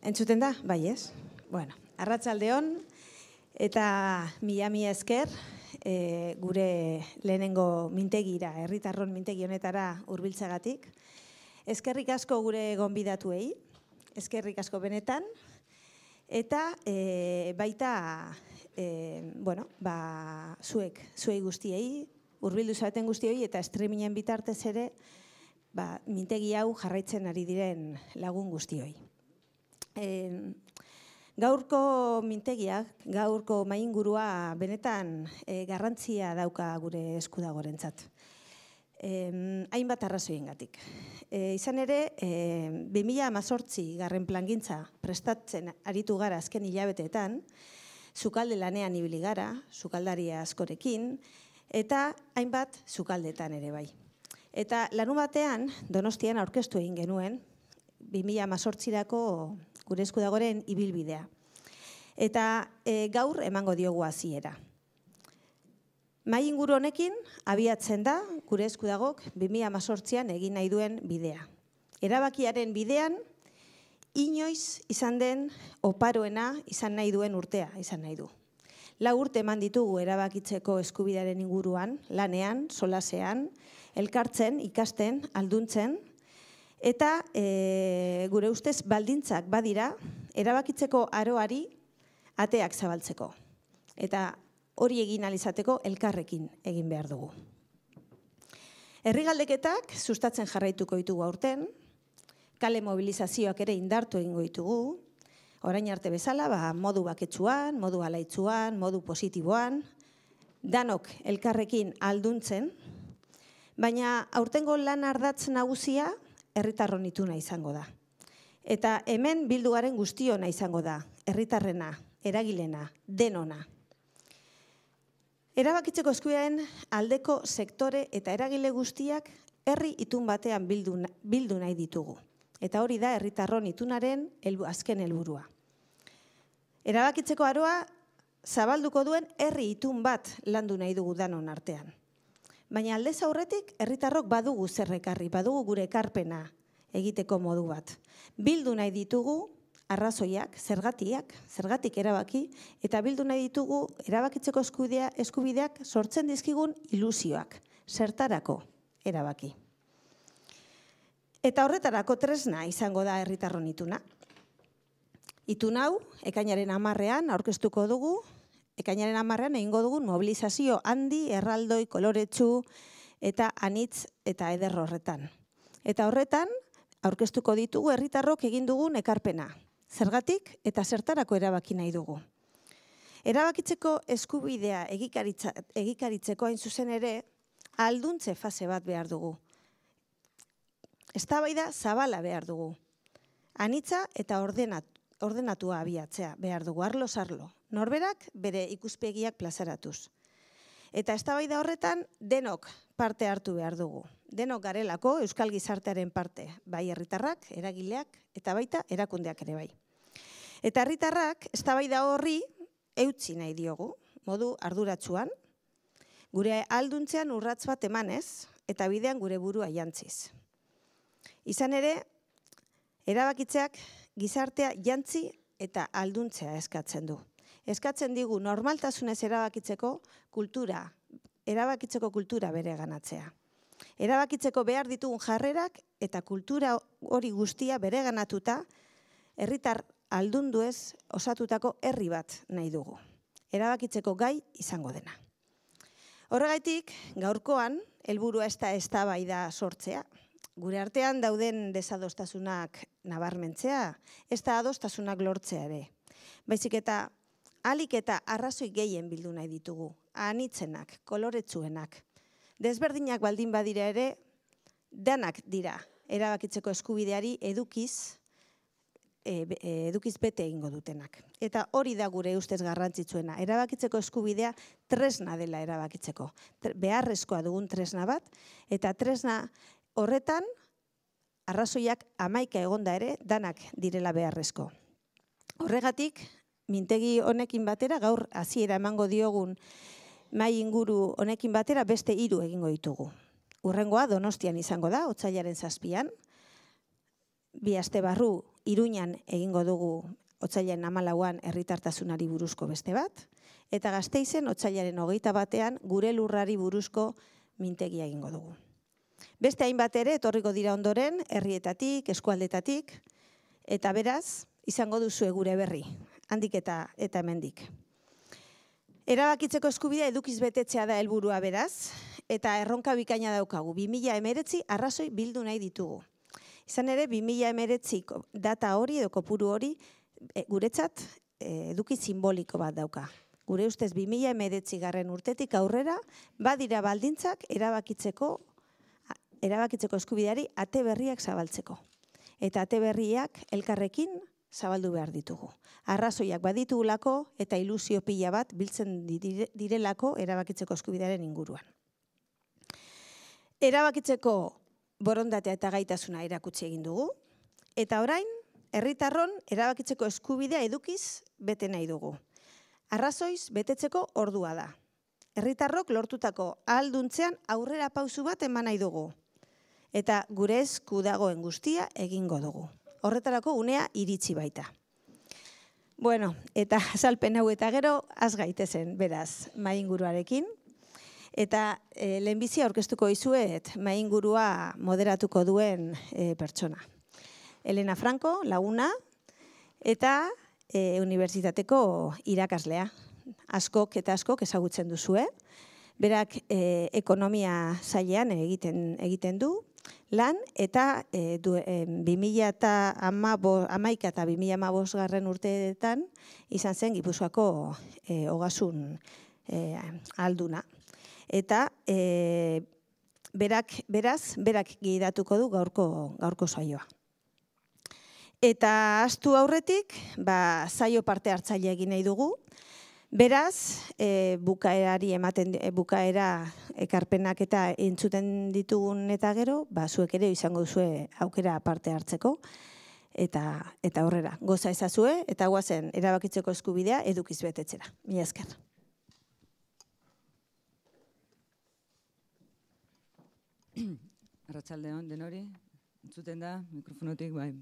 Entzuten da? Bai ez? Bueno, arratsaldeon eta mila mila esker e, gure lehenengo mintegira, herritarron mintegi honetara hurbiltzagatik. Eskerrik asko gure gonbidatuei, ezkerrik asko benetan, eta e, baita e, bueno, ba, zuek, zuei guztiei, hurbildu zaten guztiei eta streamingen bitartez ere, ba, mintegi hau jarraitzen ari diren lagun guztioi gaurko mintegiak, gaurko maingurua benetan eh, garrantzia dauka gure eskudagorentzat. gorentzat. hainbat arrazoien gatik. Eh, izan ere, e, 2018 garren plangintza prestatzen aritu gara azken hilabeteetan, zukalde lanean ibili gara, zukaldaria askorekin, eta hainbat zukaldetan ere bai. Eta lanu batean, donostian aurkeztu egin genuen, 2018 dako gure esku dagoren ibilbidea. Eta e, gaur emango diogu hasiera. Mai inguru honekin abiatzen da gure esku dagok 2018an egin nahi duen bidea. Erabakiaren bidean inoiz izan den oparoena izan nahi duen urtea izan nahi du. La urte eman ditugu erabakitzeko eskubidaren inguruan, lanean, solasean, elkartzen, ikasten, alduntzen, Eta e, gure ustez baldintzak badira, erabakitzeko aroari ateak zabaltzeko. Eta hori egin alizateko elkarrekin egin behar dugu. Errigaldeketak sustatzen jarraituko ditugu aurten, kale mobilizazioak ere indartu egingo ditugu, orain arte bezala, ba, modu baketsuan, modu alaitzuan, modu positiboan, danok elkarrekin alduntzen, baina aurtengo lan ardatz nagusia herritarron ituna izango da. Eta hemen bilduaren guztiona izango da, herritarrena, eragilena, denona. Erabakitzeko eskuean aldeko sektore eta eragile guztiak herri itun batean bildu, bildu nahi ditugu. Eta hori da herritarron itunaren azken helburua. Erabakitzeko aroa zabalduko duen herri itun bat landu nahi dugu danon artean. Baina aldez aurretik, herritarrok badugu zerrekarri, badugu gure karpena egiteko modu bat. Bildu nahi ditugu arrazoiak, zergatiak, zergatik erabaki, eta bildu nahi ditugu erabakitzeko eskubidea, eskubideak sortzen dizkigun ilusioak, zertarako erabaki. Eta horretarako tresna izango da herritarron ituna. Itunau, ekainaren amarrean, aurkeztuko dugu, ekainaren amarrean egingo dugun mobilizazio handi, erraldoi, koloretsu eta anitz eta eder horretan. Eta horretan, aurkeztuko ditugu herritarrok egin dugun ekarpena. Zergatik eta zertarako erabaki nahi dugu. Erabakitzeko eskubidea egikaritzeko hain zuzen ere, alduntze fase bat behar dugu. Eztabaida zabala behar dugu. Anitza eta ordenatua abiatzea behar dugu, arlo-sarlo, norberak bere ikuspegiak plazaratuz. Eta eztabaida horretan denok parte hartu behar dugu. Denok garelako euskal gizartearen parte, bai herritarrak, eragileak eta baita erakundeak ere bai. Eta herritarrak eztabaida horri eutzi nahi diogu, modu arduratsuan, gure alduntzean urrats bat emanez eta bidean gure burua jantziz. Izan ere, erabakitzeak gizartea jantzi eta alduntzea eskatzen du eskatzen digu normaltasunez erabakitzeko kultura, erabakitzeko kultura bere ganatzea. Erabakitzeko behar ditugun jarrerak eta kultura hori guztia bere ganatuta, herritar aldundu osatutako herri bat nahi dugu. Erabakitzeko gai izango dena. Horregaitik, gaurkoan, helburua ez da eztabaida sortzea. Gure artean dauden desadostasunak nabarmentzea, ez da adostasunak lortzea ere. Baizik eta Alik eta arrazoi gehien bildu nahi ditugu, anitzenak, koloretsuenak. Desberdinak baldin badira ere, danak dira, erabakitzeko eskubideari edukiz, e, e, edukiz bete egingo dutenak. Eta hori da gure ustez garrantzitsuena. Erabakitzeko eskubidea tresna dela erabakitzeko. Beharrezkoa dugun tresna bat, eta tresna horretan arrazoiak amaika egonda ere danak direla beharrezko. Horregatik, mintegi honekin batera, gaur hasiera emango diogun mai inguru honekin batera beste hiru egingo ditugu. Urrengoa Donostian izango da, otzaiaren zazpian, bi aste barru iruñan egingo dugu otzaiaren amalauan herritartasunari buruzko beste bat, eta gazteizen otzaiaren hogeita batean gure lurrari buruzko mintegia egingo dugu. Beste hainbat ere, etorriko dira ondoren, herrietatik, eskualdetatik, eta beraz, izango duzu egure berri handik eta eta hemendik. Erabakitzeko eskubidea edukiz betetzea da helburua beraz, eta erronka bikaina daukagu. 2000 emeretzi arrazoi bildu nahi ditugu. Izan ere, 2000 emeretzi data hori edo kopuru hori e, guretzat e, eduki simboliko bat dauka. Gure ustez, 2000 emeretzi garren urtetik aurrera, badira baldintzak erabakitzeko, erabakitzeko eskubideari ate berriak zabaltzeko. Eta ate berriak elkarrekin zabaldu behar ditugu. Arrazoiak baditugulako eta ilusio pila bat biltzen direlako erabakitzeko eskubidearen inguruan. Erabakitzeko borondatea eta gaitasuna erakutsi egin dugu eta orain herritarron erabakitzeko eskubidea edukiz bete nahi dugu. Arrazoiz betetzeko ordua da. Herritarrok lortutako ahalduntzean aurrera pauzu bat eman nahi dugu eta gure esku dagoen guztia egingo dugu horretarako unea iritsi baita. Bueno, eta azalpen hau eta gero, az gaitezen, beraz, mainguruarekin. Eta e, lehenbizia aurkeztuko izuet, maingurua moderatuko duen e, pertsona. Elena Franco, laguna, eta e, unibertsitateko irakaslea. Askok eta askok ezagutzen duzue. Berak e, ekonomia zailean egiten, egiten du, lan, eta e, du, e, 2000 eta ama garren urteetan izan zen Gipuzkoako e, ogasun e, eh, alduna. Eta e, berak, beraz, berak gidatuko du gaurko, gaurko saioa. Eta astu aurretik, ba, saio parte hartzaile egin nahi dugu, Beraz, e, bukaerari ematen e, bukaera ekarpenak eta intzuten ditugun eta gero, ba zuek ere izango duzue aukera parte hartzeko eta eta aurrera. Goza ezazue eta goazen erabakitzeko eskubidea edukiz betetzera. Mila esker. den denori, entzuten da mikrofonotik bai.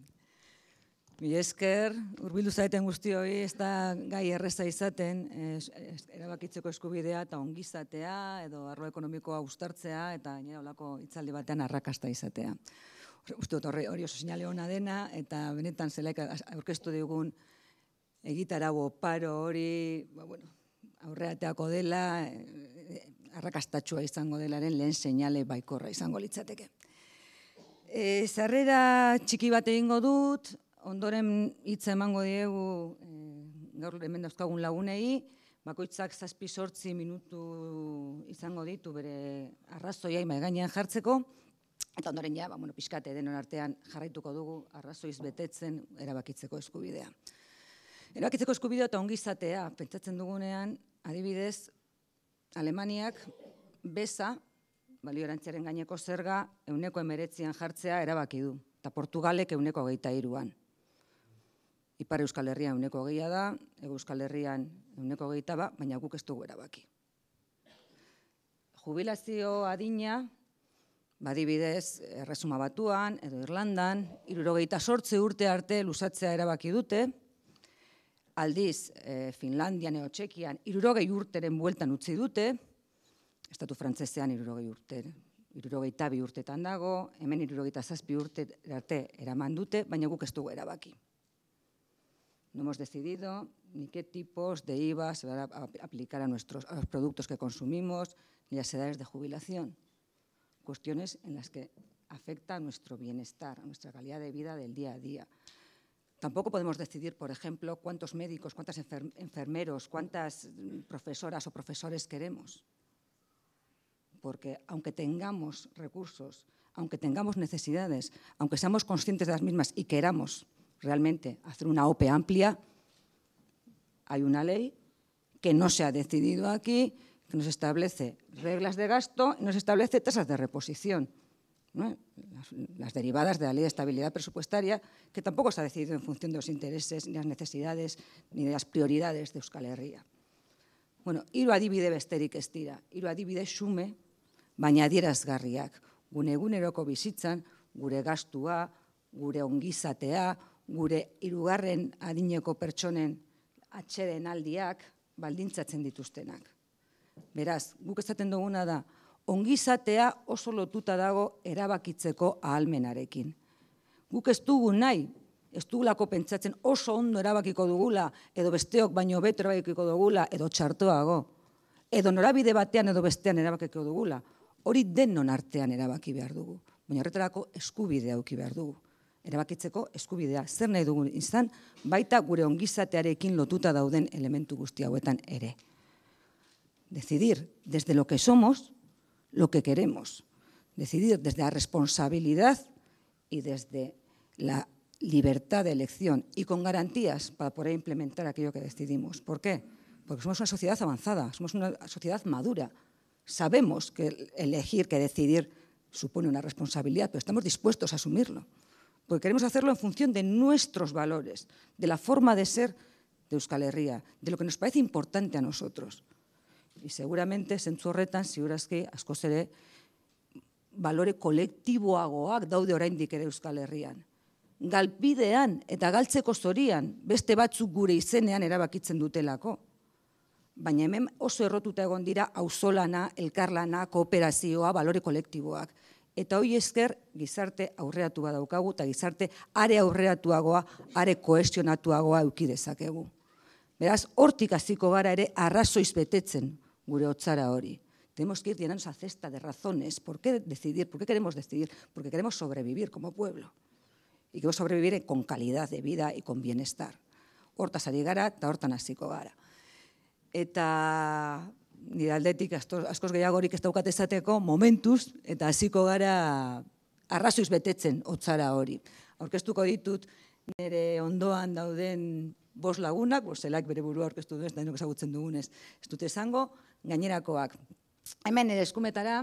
Mi esker, urbildu zaiten guzti hori, ez da gai erreza izaten, eh, erabakitzeko eskubidea eta ongizatea, edo arlo ekonomikoa ustartzea, eta nire olako itzaldi batean arrakasta izatea. Uste dut hori oso sinale hona dena, eta benetan zelaik aurkeztu digun egitarago paro hori, ba, bueno, aurreateako dela, eh, arrakastatxua izango delaren lehen seinale baikorra izango litzateke. E, txiki bat egingo dut, ondoren hitz emango diegu eh, gaur hemen dauzkagun lagunei, bakoitzak zazpi sortzi minutu izango ditu bere arrazoia ima eganean jartzeko, eta ondoren ja, ba, bueno, pixkate denon artean jarraituko dugu arrazoiz betetzen erabakitzeko eskubidea. Erabakitzeko eskubidea eta ongizatea, pentsatzen dugunean, adibidez, Alemaniak beza, baliorantziaren gaineko zerga, euneko emeretzian jartzea erabaki du, eta Portugalek euneko geita Ipar Euskal herrian uneko gehia da, Euskal Herrian uneko gehieta ba, baina guk ez dugu erabaki. Jubilazio adina, badibidez, erresuma batuan, edo Irlandan, irurogeita sortze urte arte luzatzea erabaki dute, aldiz, eh, Finlandian eo Txekian, irurogei urteren bueltan utzi dute, Estatu Frantzesean irurogei urte, irurogei tabi urtetan dago, hemen irurogeita zazpi urte arte eraman dute, baina guk ez dugu erabaki. No hemos decidido ni qué tipos de IVA se van a aplicar a nuestros los productos que consumimos, ni las edades de jubilación. Cuestiones en las que afecta nuestro bienestar, a nuestra calidad de vida del día a día. Tampoco podemos decidir, por ejemplo, cuántos médicos, cuántas enfermeros, cuántas mm, profesoras o profesores queremos. Porque aunque tengamos recursos, aunque tengamos necesidades, aunque seamos conscientes de las mismas y queramos realmente hacer una OPE amplia, hay una ley que no se ha decidido aquí, que nos establece reglas de gasto y nos establece tasas de reposición. Las, derivadas de la ley de estabilidad presupuestaria, que tampoco se ha decidido en función de los intereses, ni las necesidades, ni de las prioridades de Euskal Herria. Bueno, hiru adibide besterik estira, adibide xume, baina adierazgarriak, gune eguneroko bizitzan, gure gastua, gure ongizatea, gure hirugarren adineko pertsonen atxeren aldiak baldintzatzen dituztenak. Beraz, guk esaten duguna da, ongizatea oso lotuta dago erabakitzeko ahalmenarekin. Guk ez dugu nahi, ez dugulako pentsatzen oso ondo erabakiko dugula, edo besteok baino beto erabakiko dugula, edo txartoago, edo norabide batean edo bestean erabakiko dugula. Hori denon artean erabaki behar dugu, baina horretarako eskubidea auki behar dugu. Decidir desde lo que somos, lo que queremos. Decidir desde la responsabilidad y desde la libertad de elección y con garantías para poder implementar aquello que decidimos. ¿Por qué? Porque somos una sociedad avanzada, somos una sociedad madura. Sabemos que elegir, que decidir supone una responsabilidad, pero estamos dispuestos a asumirlo. porque queremos hacerlo en función de nuestros valores, de la forma de ser de Euskal Herria, de lo que nos parece importante a nosotros. Y seguramente, zentzu horretan, ziurazki, asko balore kolektiboagoak daude oraindik ere Euskal Herrian. Galpidean eta galtzeko zorian, beste batzuk gure izenean erabakitzen dutelako. Baina hemen oso errotuta egon dira auzolana, elkarlana, kooperazioa, balore kolektiboak. Eta hoi esker gizarte aurreatu bat daukagu eta gizarte are aurreatuagoa, are koestionatuagoa euki dezakegu. Beraz, hortik hasiko gara ere arrazoiz betetzen gure hotzara hori. Tenemos que ir llenando esa cesta de razones. ¿Por qué decidir? ¿Por qué queremos decidir? Porque queremos sobrevivir como pueblo. Y queremos sobrevivir con calidad de vida y con bienestar. Horta ari gara eta hortan hasiko gara. Eta nire aldetik askoz gehiagorik ez daukat ezateko momentuz eta hasiko gara arrazoiz betetzen otzara hori. Aurkeztuko ditut nire ondoan dauden bos lagunak, zelak bere burua orkestu duen, ez da inok esagutzen dugunez, ez dute esango, gainerakoak. Hemen nire eskumetara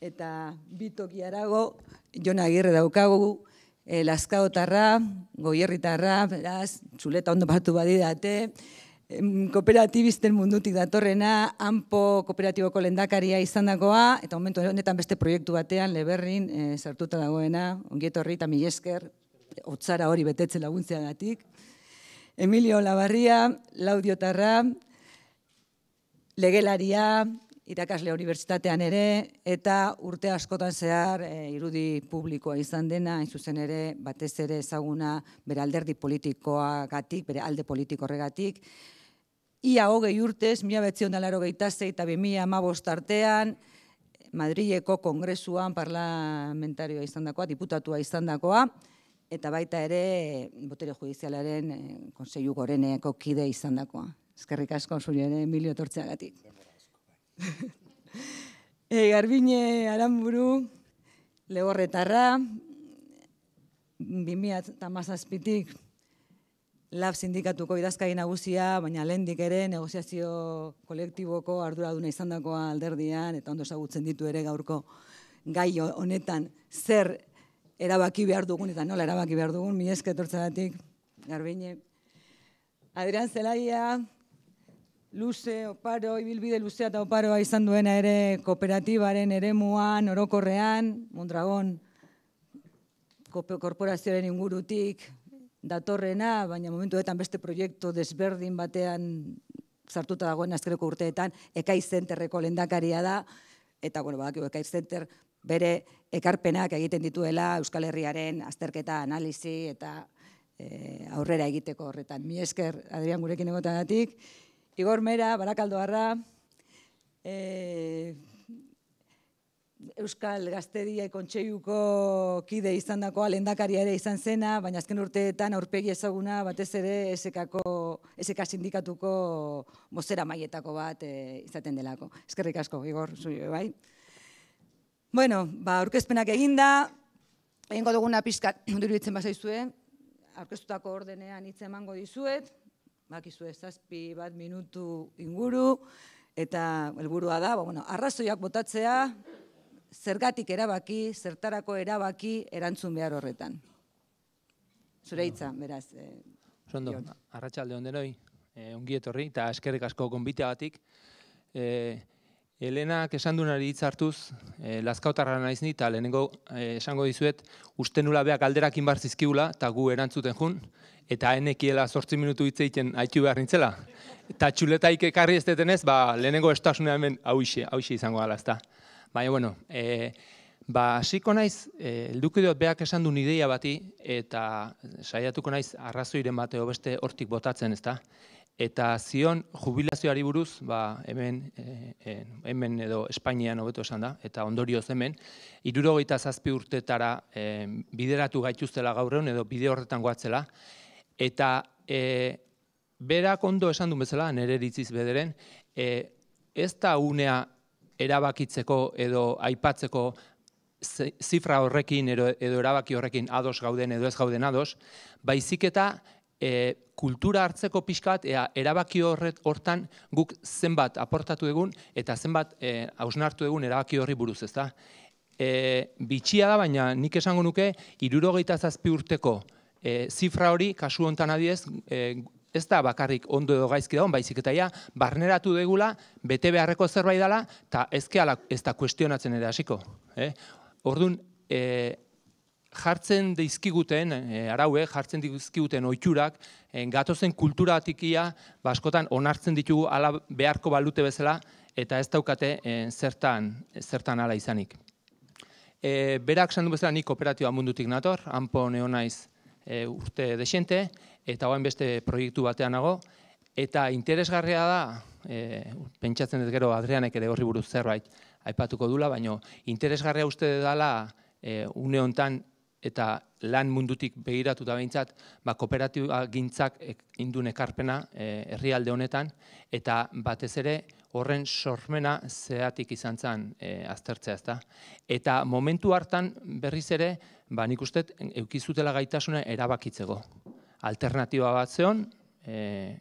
eta bitoki arago, jona agirre daukagu, eh, laskaotarra, goierritarra, beraz, txuleta ondo batu badi date, kooperatibisten mundutik datorrena, hanpo kooperatiboko lendakaria izan dagoa, eta momentu honetan beste proiektu batean, leberrin, e, dagoena, ongietorri eta Milesker esker, otzara hori betetzen laguntzea gatik. Emilio Labarria, Laudio Tarra, Legelaria, irakasle unibertsitatean ere, eta urte askotan zehar eh, irudi publikoa izan dena, zuzen ere, batez ere ezaguna bere alderdi politikoa gatik, bere alde politiko horregatik, ia hogei urtez, mila betzion dela eta bimila ama artean Madrileko kongresuan parlamentarioa izan dakoa, diputatua izan dakoa, eta baita ere, botere judizialaren eh, konseiu goreneko kide izan dakoa. Ezkerrik asko, zuri Emilio Tortzea gati. Eh, Garbine Aramburu, lehorretarra, 2000 tamazazpitik lab sindikatuko idazkari nagusia, baina lehendik ere negoziazio kolektiboko arduraduna izandakoa alderdian eta ondo ditu ere gaurko gai honetan zer erabaki behar dugun eta nola erabaki behar dugun, mi esketortzatik, garbine. Adrian Zelaia, luze, oparo, ibilbide luze eta oparoa izan duena ere kooperatibaren eremuan, orokorrean, Mondragon, korporazioaren ingurutik, datorrena, baina momentu beste proiektu desberdin batean zartuta dagoen azkereko urteetan, ekaiz zenterreko lendakaria da, eta, bueno, badakio, ekaiz zenter bere ekarpenak egiten dituela Euskal Herriaren azterketa analizi eta eh, aurrera egiteko horretan. Mi esker, Adrian Gurekin egotan datik. Igor Mera, Barakaldo Arra, eh, Euskal Gazteria Kontseiluko kide izandako alendakaria ere izan zena, baina azken urteetan aurpegi ezaguna batez ere esekako, sindikatuko mozera maietako bat e, izaten delako. Eskerrik asko, Igor, zuri bai. Bueno, ba, aurkezpenak eginda, egingo duguna pixkat, duritzen bazaizue, aurkeztutako ordenean hitz emango dizuet, Bakizu zazpi bat minutu inguru, eta helburua da, ba, bueno, arrazoiak botatzea, zergatik erabaki, zertarako erabaki erantzun behar horretan. Zure hitza, beraz. Eh, arratxalde ondenoi, eh, eta eskerrik asko konbitea batik. Eh, Elena, hitz hartuz, eh, lazkautarra naiz ni, eta lehenengo eh, esango dizuet, uste nula behak alderakin barzizkigula, eta gu erantzuten jun, eta enekiela sortzi minutu hitz egiten haitu behar nintzela. Eta txuletaik ekarri ez detenez, ba, lehenengo estasunean hemen hau isi izango gala ezta. Baina, bueno, e, ba, ziko naiz, e, eh, dut behak esan du ideia bati, eta saiatuko naiz arrazoiren bateo beste hortik botatzen, ezta? Eta zion jubilazioari buruz, ba, hemen, e, hemen edo Espainian hobeto esan da, eta ondorioz hemen, irurogeita zazpi urtetara e, bideratu gaituztela gaur edo bide horretan goatzela, eta e, berak ondo esan du bezala, nere eritziz bederen, e, ez da unea erabakitzeko edo aipatzeko zifra horrekin edo, edo erabaki horrekin ados gauden edo ez gauden ados, baizik eta e, kultura hartzeko pixkat, ea, erabaki horret hortan guk zenbat aportatu egun eta zenbat e, hausnartu egun erabaki horri buruz ez da. E, bitxia da, baina nik esango nuke, irurogeita zazpi urteko e, zifra hori, kasu honetan adiez, e, ez da bakarrik ondo edo gaizki daun, baizik eta barneratu degula, bete beharreko zerbait dela, eta ez keala ez da kuestionatzen ere hasiko. Eh? Orduan, e, jartzen dizkiguten, e, eh, araue, eh, jartzen dizkiguten oiturak, gatozen kultura atikia, baskotan onartzen ditugu ala beharko balute bezala, eta ez daukate e, zertan, zertan ala izanik. E, berak sandu bezala, nik kooperatioa mundutik nator, hanpo neonaiz e, urte desente, eta guain beste proiektu batean nago, eta interesgarria da, e, pentsatzen dut gero Adrianek ere horri buruz zerbait aipatuko dula, baino interesgarria uste dela eh, une hontan eta lan mundutik begiratu da behintzat, ba, kooperatiba gintzak indun ekarpena eh, herrialde honetan, eta batez ere horren sormena zehatik izan zen e, aztertzea, ezta. Eta momentu hartan berriz ere, ba, nik uste, eukizutela gaitasuna erabakitzeko alternatiba bat zeon, e,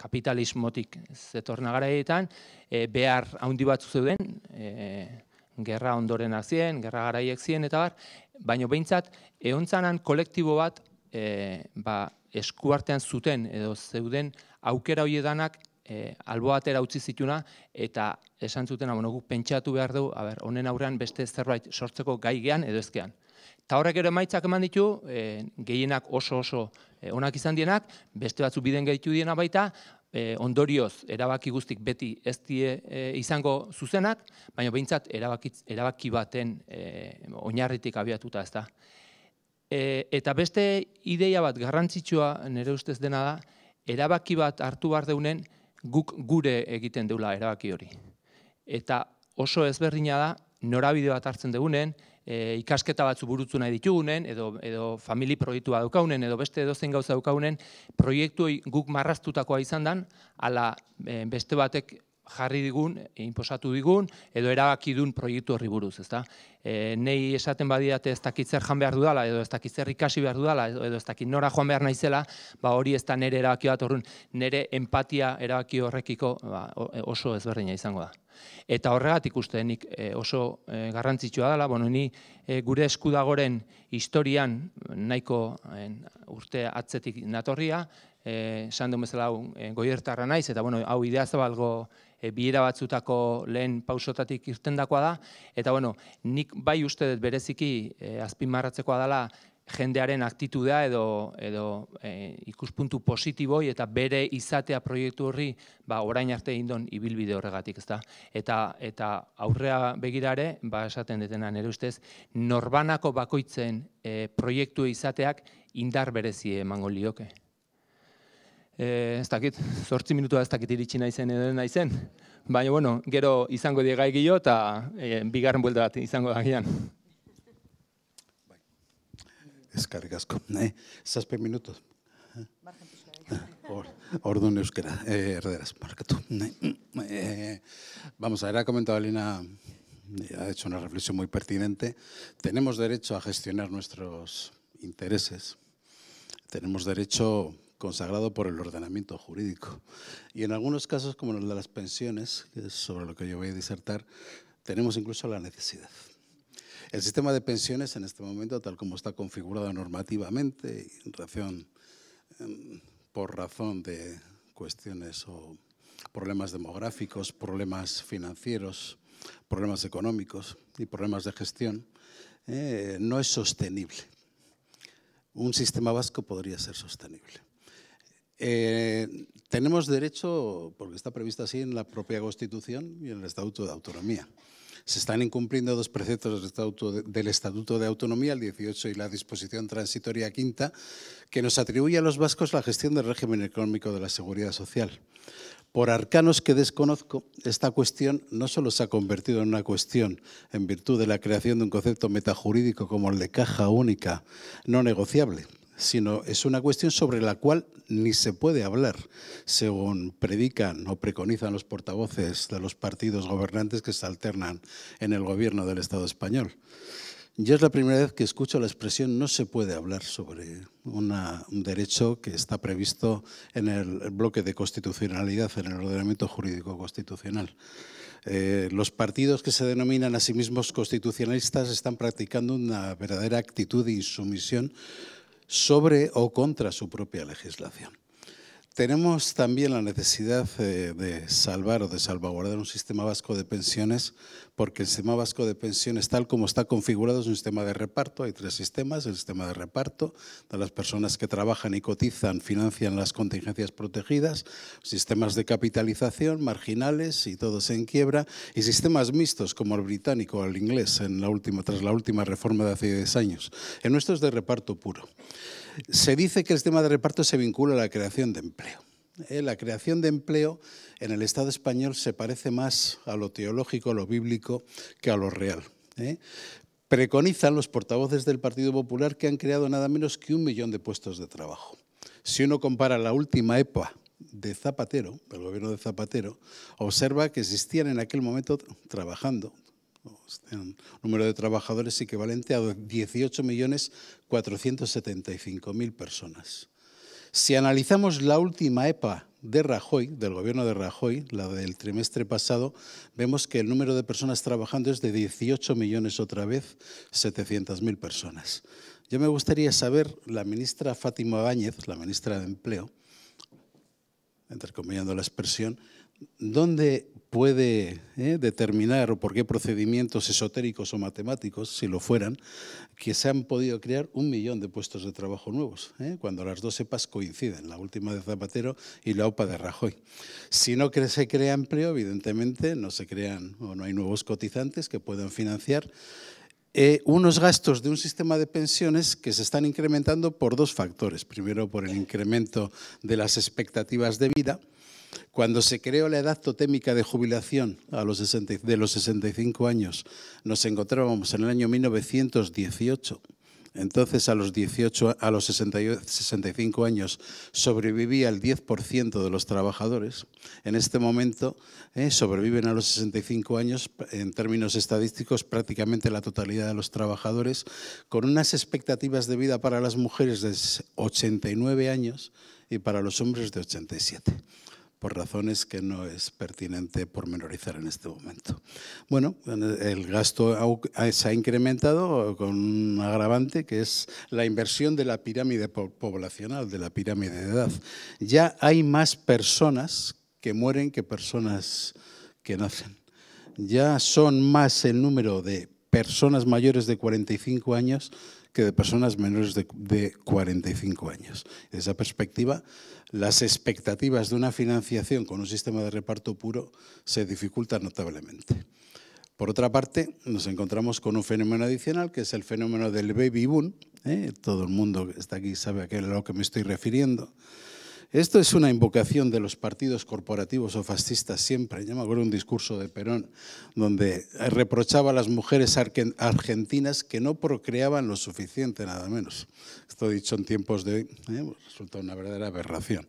kapitalismotik zetorna gara eh, behar handi bat zuzuden, e, eh, gerra ondoren azien, gerra garaiek ziren, eta bar, baina behintzat, ehontzanan kolektibo bat e, ba, eskuartean zuten edo zeuden aukera hoiedanak edanak e, alboatera utzi zituna eta esan zuten, bueno, pentsatu behar du, honen aurrean beste zerbait sortzeko gaigean edo ezkean. Ta horrek ere maitzak eman ditu, e, gehienak oso oso e, onak izan dienak, beste batzu biden gaitu diena baita, e, ondorioz erabaki guztik beti ez die izango zuzenak, baina behintzat erabaki, erabaki baten e, oinarritik abiatuta ez da. E, eta beste ideia bat garrantzitsua nire ustez dena da, erabaki bat hartu behar deunen guk gure egiten deula erabaki hori. Eta oso ezberdina da, norabide bat hartzen degunen, e, ikasketa batzu burutzu nahi ditugunen, edo, edo famili proiektua daukaunen, edo beste zen gauza daukaunen, proiektu guk marraztutakoa izan dan, ala e, beste batek jarri digun, inposatu digun, edo erabaki duen proiektu horri buruz, ezta? E, nei esaten badiate ez dakitzer jan behar dudala, edo ez dakitzer ikasi behar dudala, edo ez dakit nora joan behar naizela, ba hori ez da nere erabaki bat horren, nere empatia erabaki horrekiko ba, oso ezberdina izango da. Eta horregatik uste nik eh, oso eh, garrantzitsua dela, bueno, ni eh, gure eskudagoren historian nahiko urte atzetik natorria, sandu duen bezala goiertarra naiz, eta bueno, hau ideia bihira batzutako lehen pausotatik irtendakoa da, eta bueno, nik bai uste dut bereziki azpimarratzekoa dela, jendearen aktitudea edo, edo eh, ikuspuntu positiboi eta bere izatea proiektu horri ba, orain arte indon ibilbide horregatik, ezta? Eta, eta aurrea begirare, ba, esaten detena nire ustez, norbanako bakoitzen e, eh, proiektu izateak indar berezi emango lioke. Eh, ez dakit, zortzi minutua ez dakit iritsi naizen edo naizen, baina bueno, gero izango diegai gio eta e, bigarren buelda izango da gian. Descargas con Eh, zazpe minutu. Ah, or, euskera, eh, eh, eh, vamos a ver, ha comentado Alina, eh, ha hecho una reflexión muy pertinente. Tenemos derecho a gestionar nuestros intereses. Tenemos derecho consagrado por el ordenamiento jurídico. Y en algunos casos, como el de las pensiones, que es sobre lo que yo voy a disertar, tenemos incluso la necesidad. El sistema de pensiones en este momento, tal como está configurado normativamente, en relación, em, por razón de cuestiones o problemas demográficos, problemas financieros, problemas económicos y problemas de gestión, eh, no es sostenible. Un sistema vasco podría ser sostenible. Eh, tenemos derecho, porque está previsto así en la propia Constitución y en el Estatuto de Autonomía, se están incumpliendo dos preceptos del Estatuto, de Autonomía, el 18 y la disposición transitoria quinta, que nos atribuye a los vascos la gestión del régimen económico de la seguridad social. Por arcanos que desconozco, esta cuestión no solo se ha convertido en una cuestión en virtud de la creación de un concepto metajurídico como el de caja única no negociable, sino es una cuestión sobre la cual ni se puede hablar, según predican o preconizan los portavoces de los partidos gobernantes que se alternan en el gobierno del Estado español. Yo es la primera vez que escucho la expresión no se puede hablar sobre un derecho que está previsto en el bloque de constitucionalidad, en el ordenamiento jurídico constitucional. Eh, los partidos que se denominan a sí mismos constitucionalistas están practicando una verdadera actitud de insumisión sobre o contra su propia legislación tenemos también la necesidad eh, de salvar o de salvaguardar un sistema vasco de pensiones, porque el sistema vasco de pensiones, tal como está configurado, es un sistema de reparto. Hay tres sistemas, el sistema de reparto, de las personas que trabajan y cotizan, financian las contingencias protegidas, sistemas de capitalización, marginales y todos en quiebra, y sistemas mixtos como el británico o el inglés en la última, tras la última reforma de hace 10 años. En nuestro es de reparto puro. Se dice que el tema de reparto se vincula a la creación de empleo. Eh, la creación de empleo en el Estado español se parece más a lo teológico, a lo bíblico, que a lo real. Eh. Preconizan los portavoces del Partido Popular que han creado nada menos que un millón de puestos de trabajo. Si uno compara la última EPA de Zapatero, el gobierno de Zapatero, observa que existían en aquel momento trabajando pues, un número de trabajadores equivalente a 18.475.000 personas. Si analizamos la última EPA de Rajoy, del gobierno de Rajoy, la del trimestre pasado, vemos que el número de personas trabajando es de 18 millones otra vez, 700.000 personas. Yo me gustaría saber, la ministra Fátima Báñez, la ministra de Empleo, entrecomillando la expresión, ¿dónde puede eh, determinar o por qué procedimientos esotéricos o matemáticos, si lo fueran, que se han podido crear un millón de puestos de trabajo nuevos, eh, cuando las dos cepas coinciden, la última de Zapatero y la OPA de Rajoy. Si no se crea empleo, evidentemente no se crean o no hay nuevos cotizantes que puedan financiar eh, unos gastos de un sistema de pensiones que se están incrementando por dos factores. Primero, por el incremento de las expectativas de vida, cuando se creó la edad totémica de jubilación a los de los 65 años, nos encontrábamos en el año 1918. Entonces, a los, 65 años sobrevivía el 10% de los trabajadores. En este momento eh, sobreviven a los 65 años, en términos estadísticos, prácticamente la totalidad de los trabajadores, con unas expectativas de vida para las mujeres de 89 años y para los hombres de 87 por razones que no es pertinente pormenorizar en este momento. Bueno, el gasto eh, se ha incrementado con un agravante que es la inversión de la pirámide poblacional, de la pirámide de edad. Ya hay más personas que mueren que personas que nacen. Ya son más el número de personas mayores de 45 años que de personas menores de, 45 años. Desde esa perspectiva, las expectativas de una financiación con un sistema de reparto puro se dificultan notablemente. Por otra parte, nos encontramos con un fenómeno adicional, que es el fenómeno del baby boom. ¿eh? Todo el mundo que está aquí sabe a qué lo que me estoy refiriendo. Esto es una invocación de los partidos corporativos o fascistas siempre. Yo me acuerdo un discurso de Perón donde reprochaba a las mujeres argentinas que no procreaban lo suficiente, nada menos. Esto dicho en tiempos de hoy eh, pues resulta una verdadera aberración.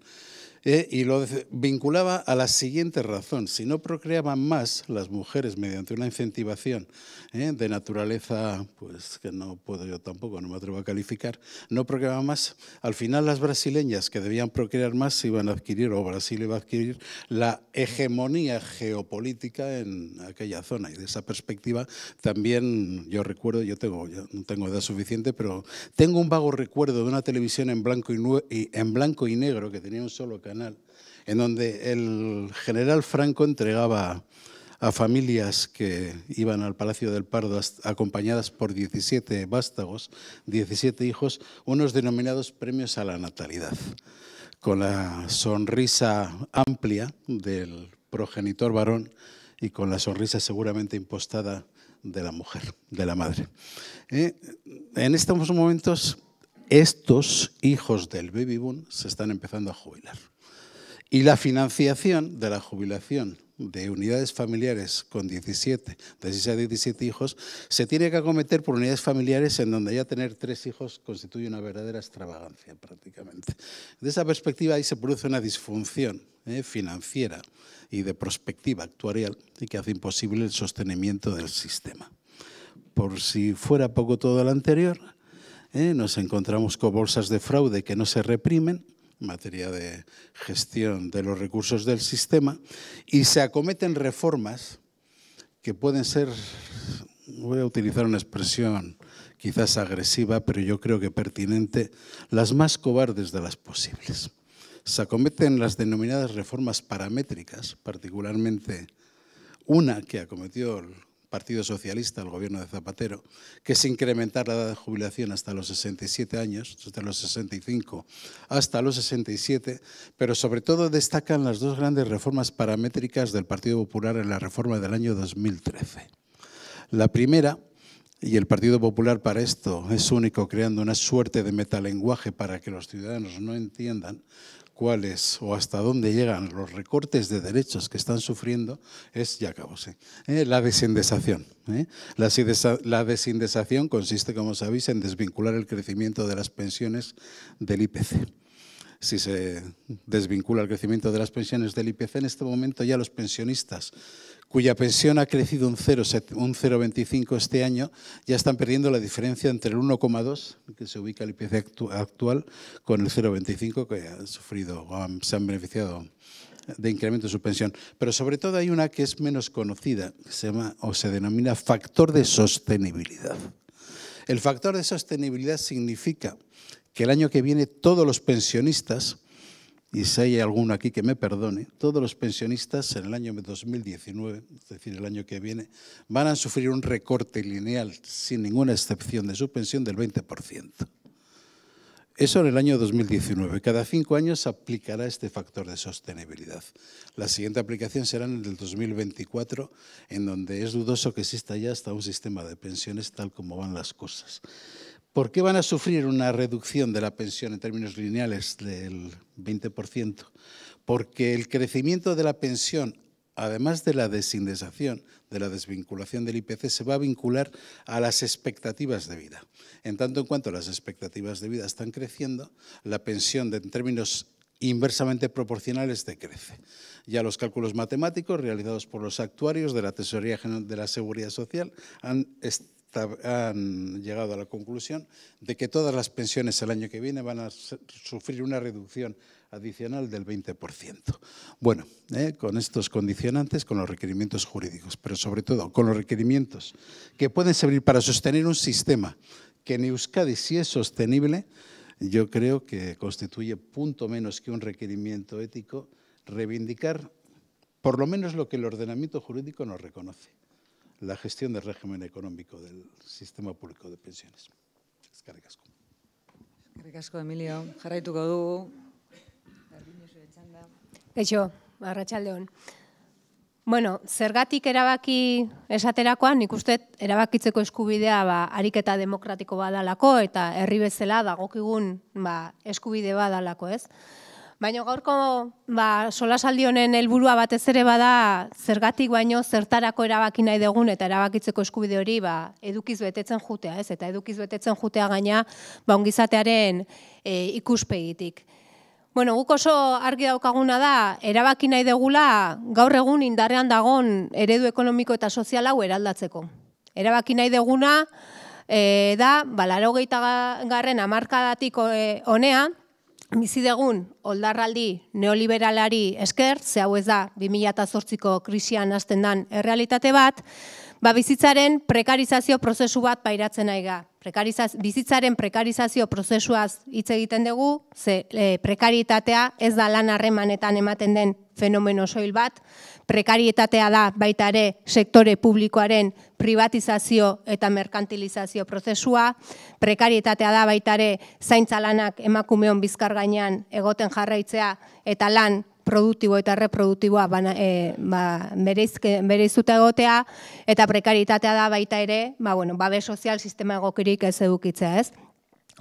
¿eh? y lo vinculaba a la siguiente razón. Si no procreaban más las mujeres mediante una incentivación ¿eh? de naturaleza, pues que no puedo yo tampoco, no me atrevo a calificar, no procreaban más, al final las brasileñas que debían procrear más iban a adquirir, o Brasil iba a adquirir, la hegemonía geopolítica en aquella zona. Y de esa perspectiva también yo recuerdo, yo tengo, no tengo edad suficiente, pero tengo un vago recuerdo de una televisión en blanco y, en blanco y negro que tenía un solo canal en donde el general Franco entregaba a familias que iban al Palacio del Pardo acompañadas por 17 vástagos, 17 hijos, unos denominados premios a la natalidad, con la sonrisa amplia del progenitor varón y con la sonrisa seguramente impostada de la mujer, de la madre. Eh, en estos momentos, estos hijos del baby boom se están empezando a jubilar. Y la financiación de la jubilación de unidades familiares con 17, de 17 hijos, se tiene que acometer por unidades familiares en donde ya tener tres hijos constituye una verdadera extravagancia prácticamente. De esa perspectiva ahí se produce una disfunción ¿eh? financiera y de perspectiva actuarial y que hace imposible el sostenimiento del sistema. Por si fuera poco todo lo anterior, ¿eh? nos encontramos con bolsas de fraude que no se reprimen, materia de gestión de los recursos del sistema y se acometen reformas que pueden ser, voy a utilizar una expresión quizás agresiva, pero yo creo que pertinente, las más cobardes de las posibles. Se acometen las denominadas reformas paramétricas, particularmente una que acometió el Partido Socialista, el gobierno de Zapatero, que es incrementar la edad de jubilación hasta los 67 años, desde los 65 hasta los 67, pero sobre todo destacan las dos grandes reformas paramétricas del Partido Popular en la reforma del año 2013. La primera, y el Partido Popular para esto es único, creando una suerte de metalenguaje para que los ciudadanos no entiendan, cuáles o hasta dónde llegan los recortes de derechos que están sufriendo es, ya acabo, eh, la desindesación. ¿eh? La, la consiste, como sabéis, en desvincular el crecimiento de las pensiones del IPC si se desvincula el crecimiento de las pensiones del IPC, en este momento ya los pensionistas cuya pensión ha crecido un 0,25 este año, ya están perdiendo la diferencia entre el 1,2, que se ubica el IPC actual, con el 0,25 que han sufrido se han beneficiado de incremento de su pensión. Pero sobre todo hay una que es menos conocida, se llama o se denomina factor de sostenibilidad. El factor de sostenibilidad significa que el año que viene todos los pensionistas y si hay alguno aquí que me perdone, todos los pensionistas en el año 2019, es decir, el año que viene, van a sufrir un recorte lineal, sin ninguna excepción, de su pensión del 20%. Eso en el año 2019. Cada cinco años se aplicará este factor de sostenibilidad. La siguiente aplicación será en el 2024, en donde es dudoso que exista ya hasta un sistema de pensiones tal como van las cosas. ¿Por qué van a sufrir una reducción de la pensión en términos lineales del 20%? Porque el crecimiento de la pensión, además de la desindexación, de la desvinculación del IPC, se va a vincular a las expectativas de vida. En tanto en cuanto las expectativas de vida están creciendo, la pensión en términos inversamente proporcionales decrece. Ya los cálculos matemáticos realizados por los actuarios de la Tesorería General de la Seguridad Social han han llegado a la conclusión de que todas las pensiones el año que viene van a sufrir una reducción adicional del 20%. Bueno, eh, con estos condicionantes, con los requerimientos jurídicos, pero sobre todo con los requerimientos que pueden servir para sostener un sistema que en Euskadi si es sostenible, yo creo que constituye punto menos que un requerimiento ético reivindicar por lo menos lo que el ordenamiento jurídico nos reconoce. la gestión del régimen económico del sistema público de pensiones. Eskerrik asko. Eskerrik asko, Emilio. Jarraituko dugu. Eixo, arratsaldeon. Bueno, zergatik erabaki esaterakoan, nik uste erabakitzeko eskubidea ba, ariketa demokratiko badalako eta herri bezala dagokigun ba, eskubide badalako, ez? Baina gaurko ba, solasaldi honen helburua batez ere bada zergatik baino zertarako erabaki nahi dugun eta erabakitzeko eskubide hori ba, edukiz betetzen jutea, ez? Eta edukiz betetzen jutea gaina ba, ongizatearen e, ikuspegitik. Bueno, guk oso argi daukaguna da, erabaki nahi degula gaur egun indarrean dagon eredu ekonomiko eta sozial hau eraldatzeko. Erabaki nahi duguna e, da, ba, laro garren amarkadatik e, honean, Bizidegun, oldarraldi neoliberalari esker, ze hau ez da 2008ko krisian hasten dan errealitate bat, ba bizitzaren prekarizazio prozesu bat pairatzen nahi bizitzaren prekarizazio prozesuaz hitz egiten dugu, ze eh, prekaritatea ez da lan harremanetan ematen den fenomeno soil bat, prekarietatea da baita ere sektore publikoaren privatizazio eta merkantilizazio prozesua, prekarietatea da baita ere zaintza lanak emakumeon bizkar gainean egoten jarraitzea eta lan produktibo eta reproduktiboa bana, e, ba, bereizke, bereizuta egotea eta prekarietatea da baita ere, ba, bueno, babe sozial sistema egokirik ez edukitzea ez.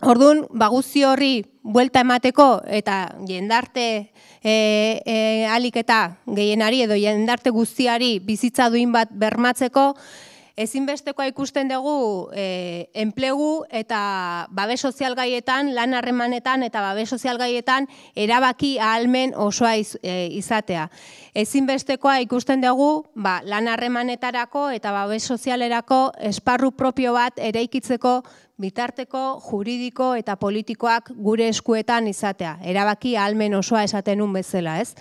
Orduan, baguzi horri buelta emateko eta jendarte e, e, aliketa gehienari edo jendarte guztiari bizitza duin bat bermatzeko, ezinbestekoa ikusten dugu e, enplegu eta babes sozial gaietan, lan harremanetan eta babes sozial gaietan erabaki ahalmen osoa e, izatea. Ezinbestekoa ikusten dugu ba, lan harremanetarako eta babes sozialerako esparru propio bat eraikitzeko bitarteko juridiko eta politikoak gure eskuetan izatea. Erabaki ahalmen osoa esaten bezala ez?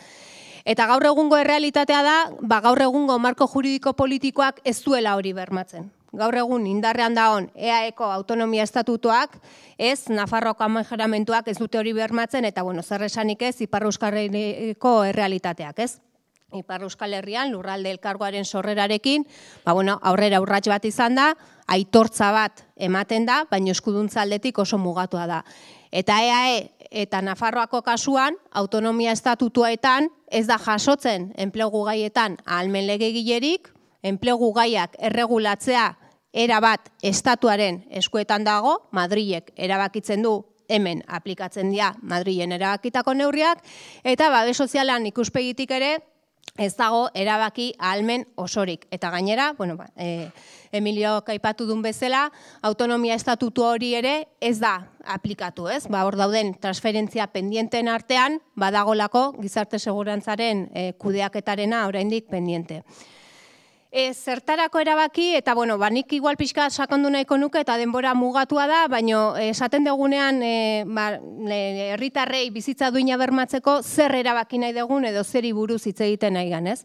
Eta gaur egungo errealitatea da, ba gaur egungo marko juridiko politikoak ez duela hori bermatzen. Gaur egun indarrean da hon EAEko autonomia estatutuak, ez Nafarroko amajeramentuak ez dute hori bermatzen eta bueno, zer esanik ez Ipar Euskarreko errealitateak, ez? Ipar Euskal Herrian lurralde elkargoaren sorrerarekin, ba bueno, aurrera aurrats bat izan da, aitortza bat ematen da, baina eskuduntza aldetik oso mugatua da. Eta EAE eta Nafarroako kasuan autonomia estatutuaetan ez da jasotzen enplegu gaietan ahalmen legegilerik, enplegu gaiak erregulatzea erabat estatuaren eskuetan dago, Madrilek erabakitzen du hemen aplikatzen dira Madrilen erabakitako neurriak, eta bade sozialan ikuspegitik ere ez dago erabaki ahalmen osorik. Eta gainera, bueno, ba, e, Emilio Kaipatu dun bezala, autonomia estatutu hori ere ez da aplikatu, ez? Ba, hor dauden transferentzia pendienten artean, badagolako gizarte segurantzaren eh, kudeaketarena oraindik pendiente. Ez, zertarako erabaki, eta bueno, ba, nik igual pixka sakondu nahiko nuke eta denbora mugatua da, baina e, esaten dugunean e, ba, herritarrei bizitza duina bermatzeko zer erabaki nahi dugun edo zeri buruz hitz egiten nahi ganez.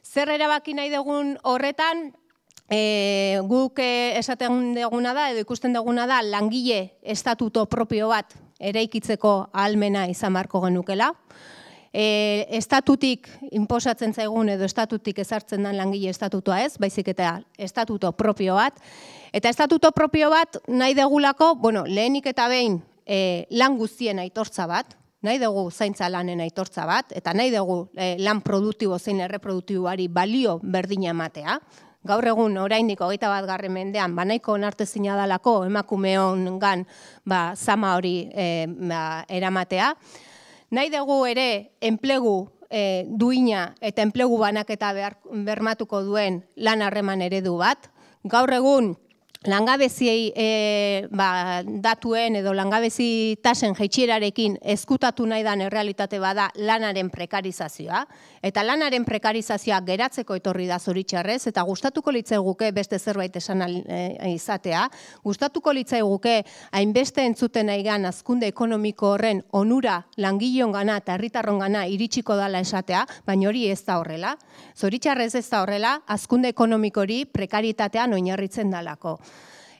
Zer erabaki nahi dugun horretan, e, guk e, esaten duguna da edo ikusten duguna da langile estatuto propio bat eraikitzeko ahalmena izan beharko genukela e, estatutik inposatzen zaigun edo estatutik ezartzen den langile estatutua ez, baizik eta estatuto propio bat. Eta estatuto propio bat nahi degulako, bueno, lehenik eta behin e, lan guztien aitortza bat, nahi dugu zaintza lanen aitortza bat, eta nahi dugu e, lan produktibo zein erreproduktiboari balio berdina ematea. Gaur egun oraindik hogeita bat garren mendean, ba nahiko onarte zinadalako emakume hongan ba, zama hori e, ba, eramatea. Nahi dugu ere enplegu e, duina eta enplegu banaketa behar, bermatuko duen lan harreman eredu bat. Gaur egun langabeziei e, ba, datuen edo langabezi tasen ezkutatu nahi dan errealitate bada lanaren prekarizazioa. Eta lanaren prekarizazioa geratzeko etorri da zoritxarrez, eta gustatuko litzei guke beste zerbait esan e, izatea, gustatuko litzei guke hainbeste entzuten nahi gan azkunde ekonomiko horren onura langilion gana eta herritarron gana iritsiko dala esatea, baina hori ez da horrela. Zoritxarrez ez da horrela, azkunde ekonomikori hori prekaritatean oinarritzen dalako.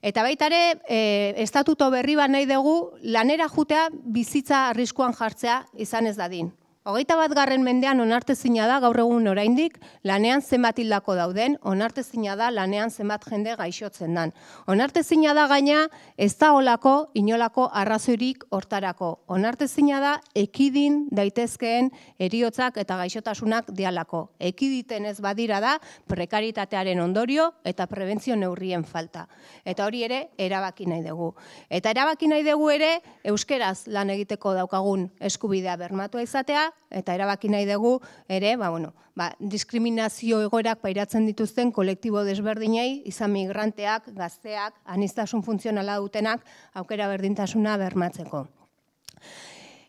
Eta baitare, e, eh, estatuto berri bat nahi dugu, lanera jutea bizitza arriskoan jartzea izan ez dadin. Hogeita bat garren mendean onartezina da gaur egun oraindik lanean zenbat hildako dauden, onartezina da lanean zenbat jende gaixotzen dan. Onartezina da gaina ez da olako inolako arrazoirik hortarako. Onartezina da ekidin daitezkeen eriotzak eta gaixotasunak dialako. Ekiditen ez badira da prekaritatearen ondorio eta prebentzio neurrien falta. Eta hori ere erabaki nahi dugu. Eta erabaki nahi dugu ere euskeraz lan egiteko daukagun eskubidea bermatua izatea, eta erabaki nahi dugu ere, ba, bueno, ba, diskriminazio egorak pairatzen dituzten kolektibo desberdinei, izan migranteak, gazteak, anistasun funtzionala dutenak, aukera berdintasuna bermatzeko.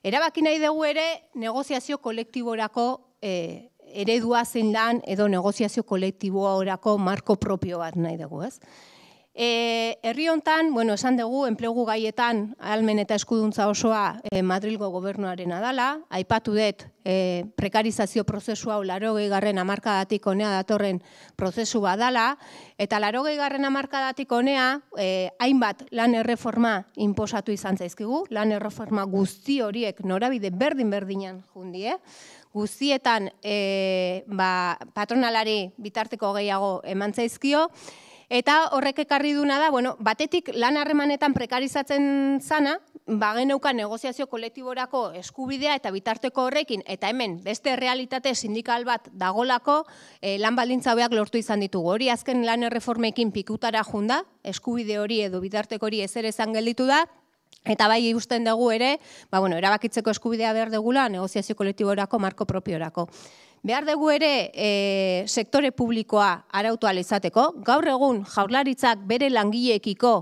Erabaki nahi dugu ere, negoziazio kolektiborako e, eredua zein lan edo negoziazio kolektiboa orako marko propio bat nahi dugu, ez? E, herri bueno, esan dugu, enplegu gaietan, almen eta eskuduntza osoa e, Madrilgo gobernuaren adala, aipatu dut e, prekarizazio prozesua hau laro hamarkadatik amarkadatik onea datorren prozesu badala, eta laro garren amarkadatik onea, e, hainbat lan erreforma inposatu izan zaizkigu, lan erreforma guzti horiek norabide berdin-berdinan eh? guztietan ba, patronalari bitarteko gehiago eman zaizkio, Eta horrek ekarri duna da, bueno, batetik lan harremanetan prekarizatzen zana, bageneuka negoziazio kolektiborako eskubidea eta bitarteko horrekin, eta hemen beste realitate sindikal bat dagolako eh, lan baldintza lortu izan ditugu. Hori azken lan erreformekin pikutara junda, eskubide hori edo bitarteko hori ezer esan gelditu da, Eta bai ikusten dugu ere, ba, bueno, erabakitzeko eskubidea behar degula negoziazio kolektiborako marko propiorako. Behar dugu ere e, sektore publikoa arautu izateko, gaur egun jaurlaritzak bere langileekiko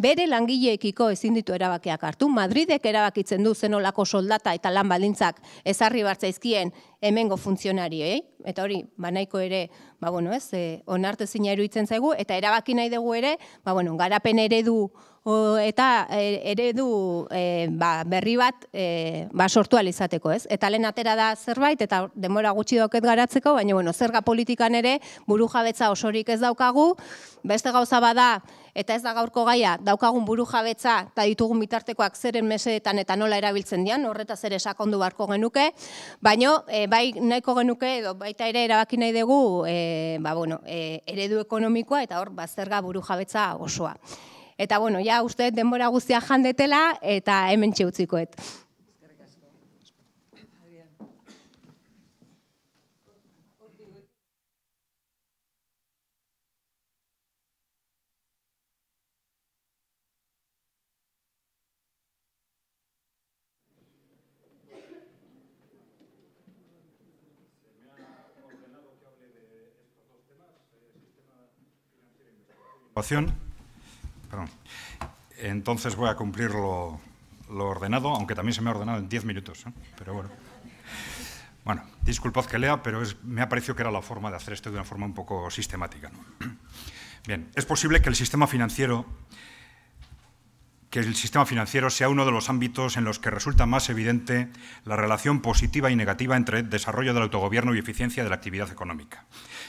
bere langileekiko ezin ditu erabakiak hartu. Madridek erabakitzen du zenolako soldata eta lan balintzak ezarri bartzaizkien hemengo funtzionarioei. Eta hori, banaiko ere, ba bueno, ez, eh, onartezina zaigu, eta erabaki nahi dugu ere, ba bueno, garapen eredu O, eta e, eredu e, ba, berri bat e, ba, sortu alizateko, ez? Eta lehen atera da zerbait, eta demora gutxi doket garatzeko, baina bueno, zerga politikan ere buru jabetza osorik ez daukagu, beste gauza bada, eta ez da gaurko gaia, daukagun buru jabetza eta ditugun bitartekoak zeren mesetan eta nola erabiltzen dian, horreta ere esakondu barko genuke, baino e, bai nahiko genuke, edo baita ere erabaki nahi dugu, e, ba, bueno, eredu ekonomikoa eta hor, ba, zerga buru jabetza osoa. Eta, bueno, ja, uste, denbora guztia jandetela, eta hemen txiutzikoet. Gracias. Entonces voy a cumplir lo, ordenado, aunque también se me ha ordenado en diez minutos, ¿eh? pero bueno. Bueno, disculpad que lea, pero me ha parecido que era la forma de hacer esto de una forma un poco sistemática. Bien, es posible que el sistema financiero que el sistema financiero sea uno de los ámbitos en los que resulta más evidente la relación positiva y negativa entre desarrollo del autogobierno y eficiencia de la actividad económica.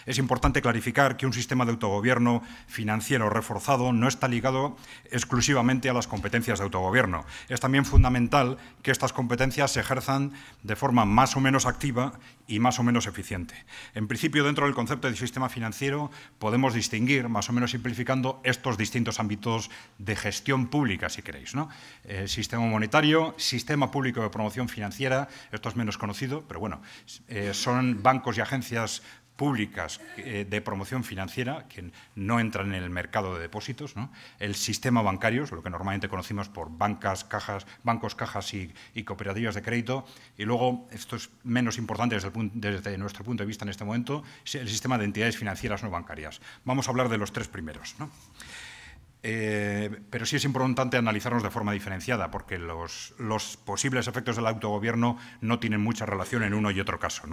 Es importante clarificar que un sistema de autogobierno financiero reforzado no está ligado exclusivamente a las competencias de autogobierno. Es también fundamental que estas competencias se ejerzan de forma más o menos activa y más o menos eficiente. En principio, dentro del concepto de sistema financiero, podemos distinguir, más o menos simplificando, estos distintos ámbitos de gestión pública, si queréis. ¿no? Eh, sistema monetario, sistema público de promoción financiera, esto es menos conocido, pero bueno, eh, son bancos y agencias públicas eh, de promoción financiera que no entran en el mercado de depósitos, el sistema bancario, lo que normalmente conocimos por bancas, cajas, bancos, cajas y, cooperativas de crédito, y luego, esto es menos importante desde, nuestro punto de vista en este momento, el sistema de entidades financieras no bancarias. Vamos a hablar de los tres primeros. Eh, pero sí es importante analizarnos de forma diferenciada, porque los, posibles efectos del autogobierno no tienen mucha relación en uno y otro caso.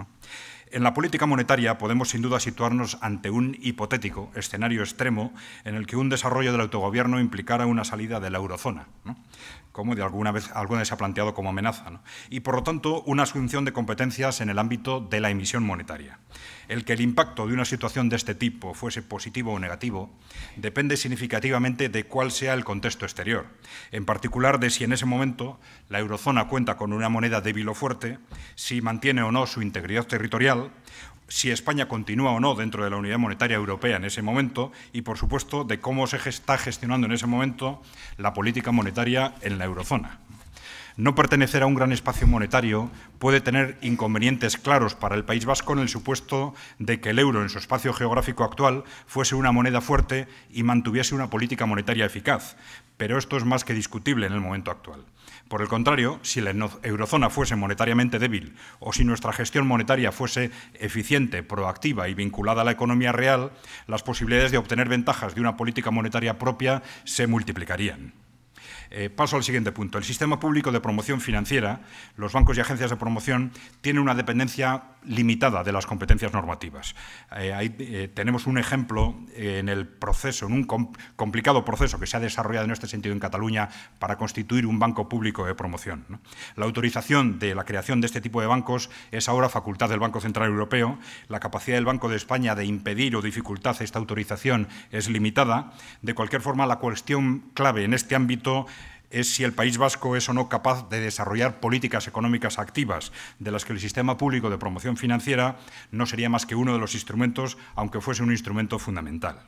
En la política monetaria podemos sin duda situarnos ante un hipotético escenario extremo en el que un desarrollo del autogobierno implicara una salida de la eurozona como de alguna vez alguna se ha planteado como amenaza, y por lo tanto una asunción de competencias en el ámbito de la emisión monetaria. El que el impacto de una situación de este tipo fuese positivo o negativo depende significativamente de cuál sea el contexto exterior, en particular de si en ese momento la eurozona cuenta con una moneda débil o fuerte, si mantiene o no su integridad territorial si España continúa o no dentro de la Unidad Monetaria Europea en ese momento y, por supuesto, de cómo se está gestionando en ese momento la política monetaria en la eurozona. No pertenecer a un gran espacio monetario puede tener inconvenientes claros para el País Vasco en el supuesto de que el euro en su espacio geográfico actual fuese una moneda fuerte y mantuviese una política monetaria eficaz, pero esto es más que discutible en el momento actual. Por el contrario, si la eurozona fuese monetariamente débil o si nuestra gestión monetaria fuese eficiente, proactiva y vinculada a la economía real, las posibilidades de obtener ventajas de una política monetaria propia se multiplicarían. Eh, paso al siguiente punto. El sistema público de promoción financiera, los bancos y agencias de promoción, tienen una dependencia limitada de las competencias normativas. Eh, ahí eh, tenemos un ejemplo en el proceso, en un complicado proceso que se ha desarrollado en este sentido en Cataluña para constituir un banco público de promoción. La autorización de la creación de este tipo de bancos es ahora facultad del Banco Central Europeo. La capacidad del Banco de España de impedir o dificultar esta autorización es limitada. De cualquier forma, la cuestión clave en este ámbito es si el País Vasco es o no capaz de desarrollar políticas económicas activas, de las que el sistema público de promoción financiera no sería más que uno de los instrumentos, aunque fuese un instrumento fundamental.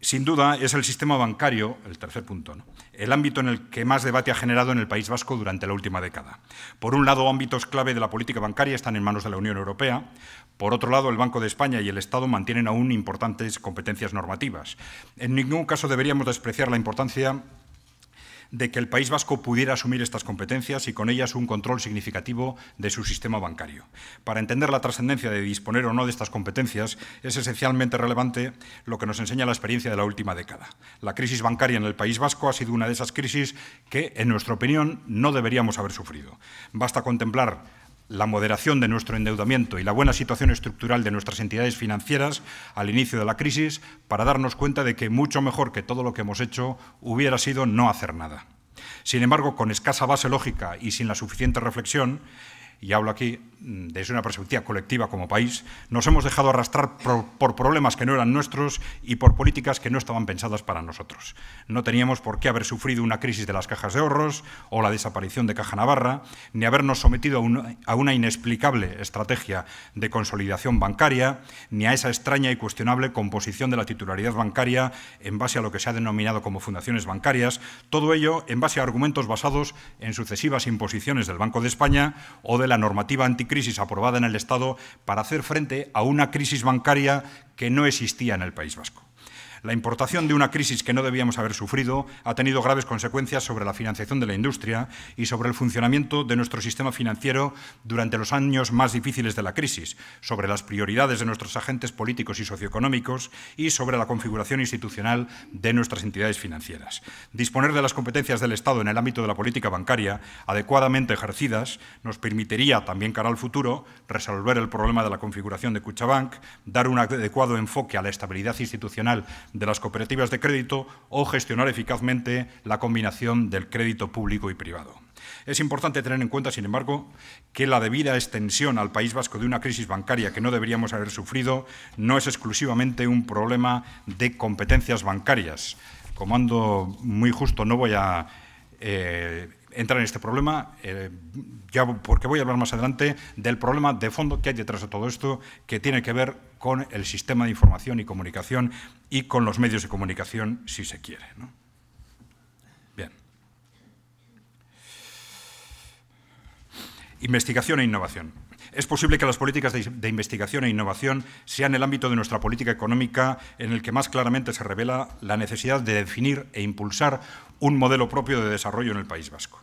Sin duda, es el sistema bancario, el tercer punto, el ámbito en el que más debate ha generado en el País Vasco durante la última década. Por un lado, ámbitos clave de la política bancaria están en manos de la Unión Europea. Por otro lado, el Banco de España y el Estado mantienen aún importantes competencias normativas. En ningún caso deberíamos despreciar la importancia de que el País Vasco pudiera asumir estas competencias y con ellas un control significativo de su sistema bancario. Para entender la trascendencia de disponer o no de estas competencias es esencialmente relevante lo que nos enseña la experiencia de la última década. La crisis bancaria en el País Vasco ha sido una de esas crisis que, en nuestra opinión, no deberíamos haber sufrido. Basta contemplar la moderación de nuestro endeudamiento y la buena situación estructural de nuestras entidades financieras al inicio de la crisis para darnos cuenta de que mucho mejor que todo lo que hemos hecho hubiera sido no hacer nada. Sin embargo, con escasa base lógica y sin la suficiente reflexión, y hablo aquí mm, desde una perspectiva colectiva como país, nos hemos dejado arrastrar por, problemas que no eran nuestros y por políticas que no estaban pensadas para nosotros. No teníamos por qué haber sufrido una crisis de las cajas de ahorros o la desaparición de Caja Navarra, ni habernos sometido a, a una inexplicable estrategia de consolidación bancaria, ni a esa extraña y cuestionable composición de la titularidad bancaria en base a lo que se ha denominado como fundaciones bancarias, todo ello en base a argumentos basados en sucesivas imposiciones del Banco de España o de la la normativa anticrisis aprobada en el Estado para hacer frente a una crisis bancaria que no existía en el País Vasco. La importación de una crisis que no debíamos haber sufrido ha tenido graves consecuencias sobre la financiación de la industria y sobre el funcionamiento de nuestro sistema financiero durante los años más difíciles de la crisis, sobre las prioridades de nuestros agentes políticos y socioeconómicos y sobre la configuración institucional de nuestras entidades financieras. Disponer de las competencias del Estado en el ámbito de la política bancaria adecuadamente ejercidas nos permitiría, también cara al futuro, resolver el problema de la configuración de Cuchabank, dar un adecuado enfoque a la estabilidad institucional de las cooperativas de crédito o gestionar eficazmente la combinación del crédito público y privado. Es importante tener en cuenta, sin embargo, que la debida extensión al País Vasco de una crisis bancaria que no deberíamos haber sufrido no es exclusivamente un problema de competencias bancarias. Como ando muy justo, no voy a eh, entrar en este problema, eh, porque voy a hablar más adelante del problema de fondo que hay detrás de todo esto, que tiene que ver con el sistema de información y comunicación y con los medios de comunicación, si se quiere. Bien. Investigación e innovación. Es posible que las políticas de, investigación e innovación sean el ámbito de nuestra política económica en el que más claramente se revela la necesidad de definir e impulsar un modelo propio de desarrollo en el País Vasco.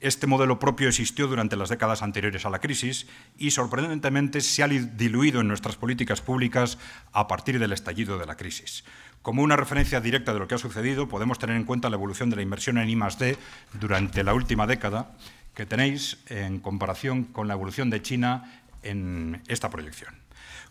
Este modelo propio existió durante las décadas anteriores a la crisis y sorprendentemente se ha diluido en nuestras políticas públicas a partir del estallido de la crisis. Como una referencia directa de lo que ha sucedido, podemos tener en cuenta la evolución de la inversión en I+D durante la última década, que tenéis en comparación con la evolución de China en esta proyección.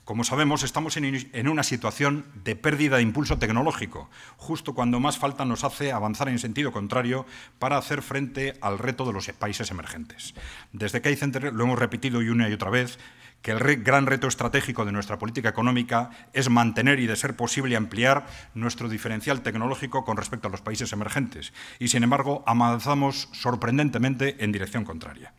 Como sabemos, estamos en una situación de pérdida de impulso tecnológico, justo cuando más falta nos hace avanzar en sentido contrario para hacer frente al reto de los países emergentes. Desde Center lo hemos repetido y una y otra vez, que el gran reto estratégico de nuestra política económica es mantener y, de ser posible, ampliar nuestro diferencial tecnológico con respecto a los países emergentes. Y, sin embargo, avanzamos sorprendentemente en dirección contraria.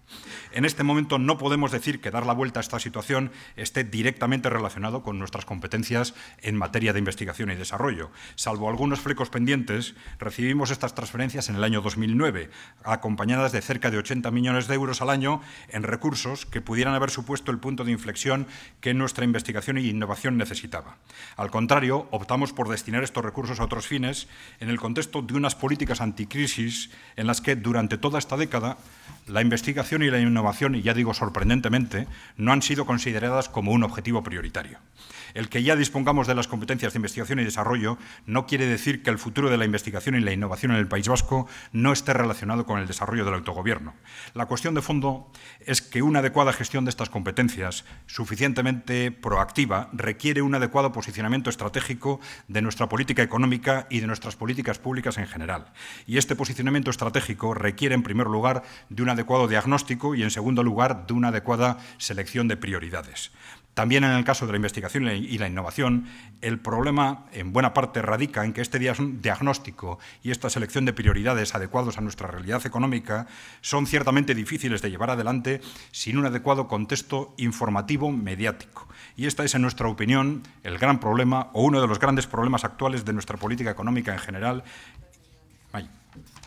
En este momento no podemos decir que dar la vuelta a esta situación esté directamente relacionado con nuestras competencias en materia de investigación y desarrollo. Salvo algunos flecos pendientes, recibimos estas transferencias en el año 2009, acompañadas de cerca de 80 millones de euros al año en recursos que pudieran haber supuesto el punto de inflexión que nuestra investigación e innovación necesitaba. Al contrario, optamos por destinar estos recursos a otros fines en el contexto de unas políticas anticrisis en las que durante toda esta década la investigación y la innovación innovación, y ya digo sorprendentemente, no han sido consideradas como un objetivo prioritario. El que ya dispongamos de las competencias de investigación y desarrollo no quiere decir que el futuro de la investigación y la innovación en el País Vasco no esté relacionado con el desarrollo del autogobierno. La cuestión de fondo es que una adecuada gestión de estas competencias, suficientemente proactiva, requiere un adecuado posicionamiento estratégico de nuestra política económica y de nuestras políticas públicas en general. Y este posicionamiento estratégico requiere, en primer lugar, de un adecuado diagnóstico y en segundo lugar, de una adecuada selección de prioridades. También en el caso de la investigación y la innovación, el problema en buena parte radica en que este diagnóstico y esta selección de prioridades adecuados a nuestra realidad económica son ciertamente difíciles de llevar adelante sin un adecuado contexto informativo mediático. Y esta es, en nuestra opinión, el gran problema o uno de los grandes problemas actuales de nuestra política económica en general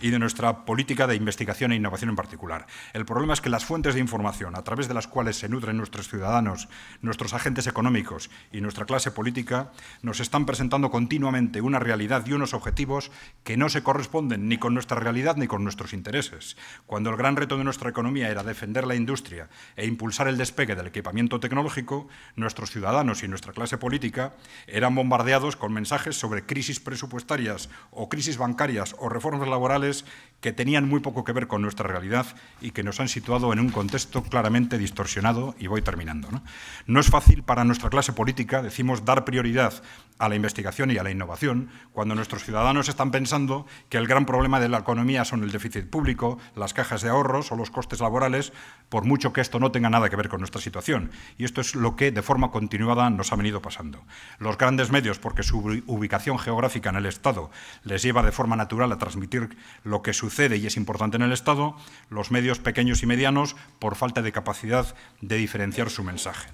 y de nuestra política de investigación e innovación en particular. El problema es que las fuentes de información a través de las cuales se nutren nuestros ciudadanos, nuestros agentes económicos y nuestra clase política nos están presentando continuamente una realidad y unos objetivos que no se corresponden ni con nuestra realidad ni con nuestros intereses. Cuando el gran reto de nuestra economía era defender la industria e impulsar el despegue del equipamiento tecnológico, nuestros ciudadanos y nuestra clase política eran bombardeados con mensajes sobre crisis presupuestarias o crisis bancarias o reformas laborales que tenían muy poco que ver con nuestra realidad y que nos han situado en un contexto claramente distorsionado, y voy terminando. ¿no? no es fácil para nuestra clase política, decimos, dar prioridad a la investigación y a la innovación, cuando nuestros ciudadanos están pensando que el gran problema de la economía son el déficit público, las cajas de ahorros o los costes laborales, por mucho que esto no tenga nada que ver con nuestra situación. Y esto es lo que de forma continuada nos ha venido pasando. Los grandes medios, porque su ubicación geográfica en el Estado les lleva de forma natural a transmitir lo que sucede, y es importante en el Estado, los medios pequeños y medianos por falta de capacidad de diferenciar su mensaje.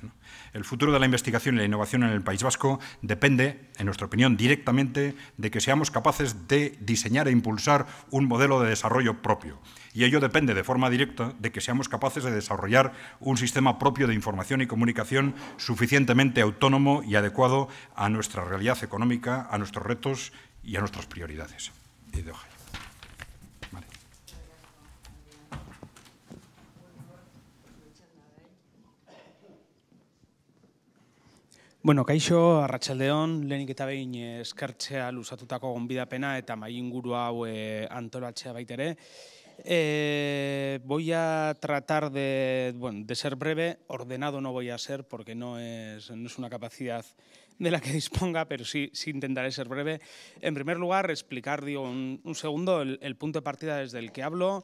El futuro de la investigación y la innovación en el País Vasco depende, en nuestra opinión, directamente de que seamos capaces de diseñar e impulsar un modelo de desarrollo propio. Y ello depende de forma directa de que seamos capaces de desarrollar un sistema propio de información y comunicación suficientemente autónomo y adecuado a nuestra realidad económica, a nuestros retos y a nuestras prioridades. Bueno, kaixo, arratsaldeon, lehenik eta behin eh, eskertzea luzatutako gonbidapena eta mai inguru hau e, bait ere. voy a tratar de, bueno, de ser breve, ordenado no voy a ser porque no es, no es una capacidad de la que disponga, pero sí, sí intentaré ser breve. En primer lugar, explicar digo, un, segundo el, punto de partida desde el que hablo.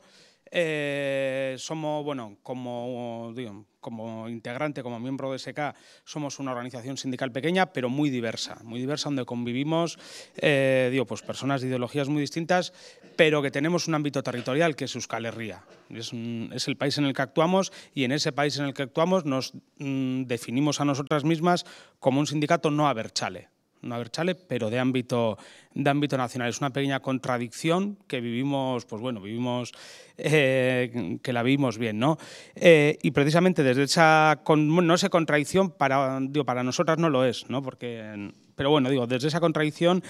Eh, somos, bueno, como digo, como integrante, como miembro de SK, somos una organización sindical pequeña, pero muy diversa, muy diversa, donde convivimos, eh, pues personas de ideologías muy distintas, pero que tenemos un ámbito territorial que es Euskal Herria. Es, el país en el que actuamos y en ese país en el que actuamos nos mm, definimos a nosotras mismas como un sindicato no aberchale una chale, pero de ámbito, de ámbito nacional. Es una pequeña contradicción que vivimos, pues bueno, vivimos, eh, que la vivimos bien, ¿no? Eh, y precisamente desde esa, no sé, contradicción, para, digo, para nosotras no lo es, ¿no? Porque, pero bueno, digo, desde esa contradicción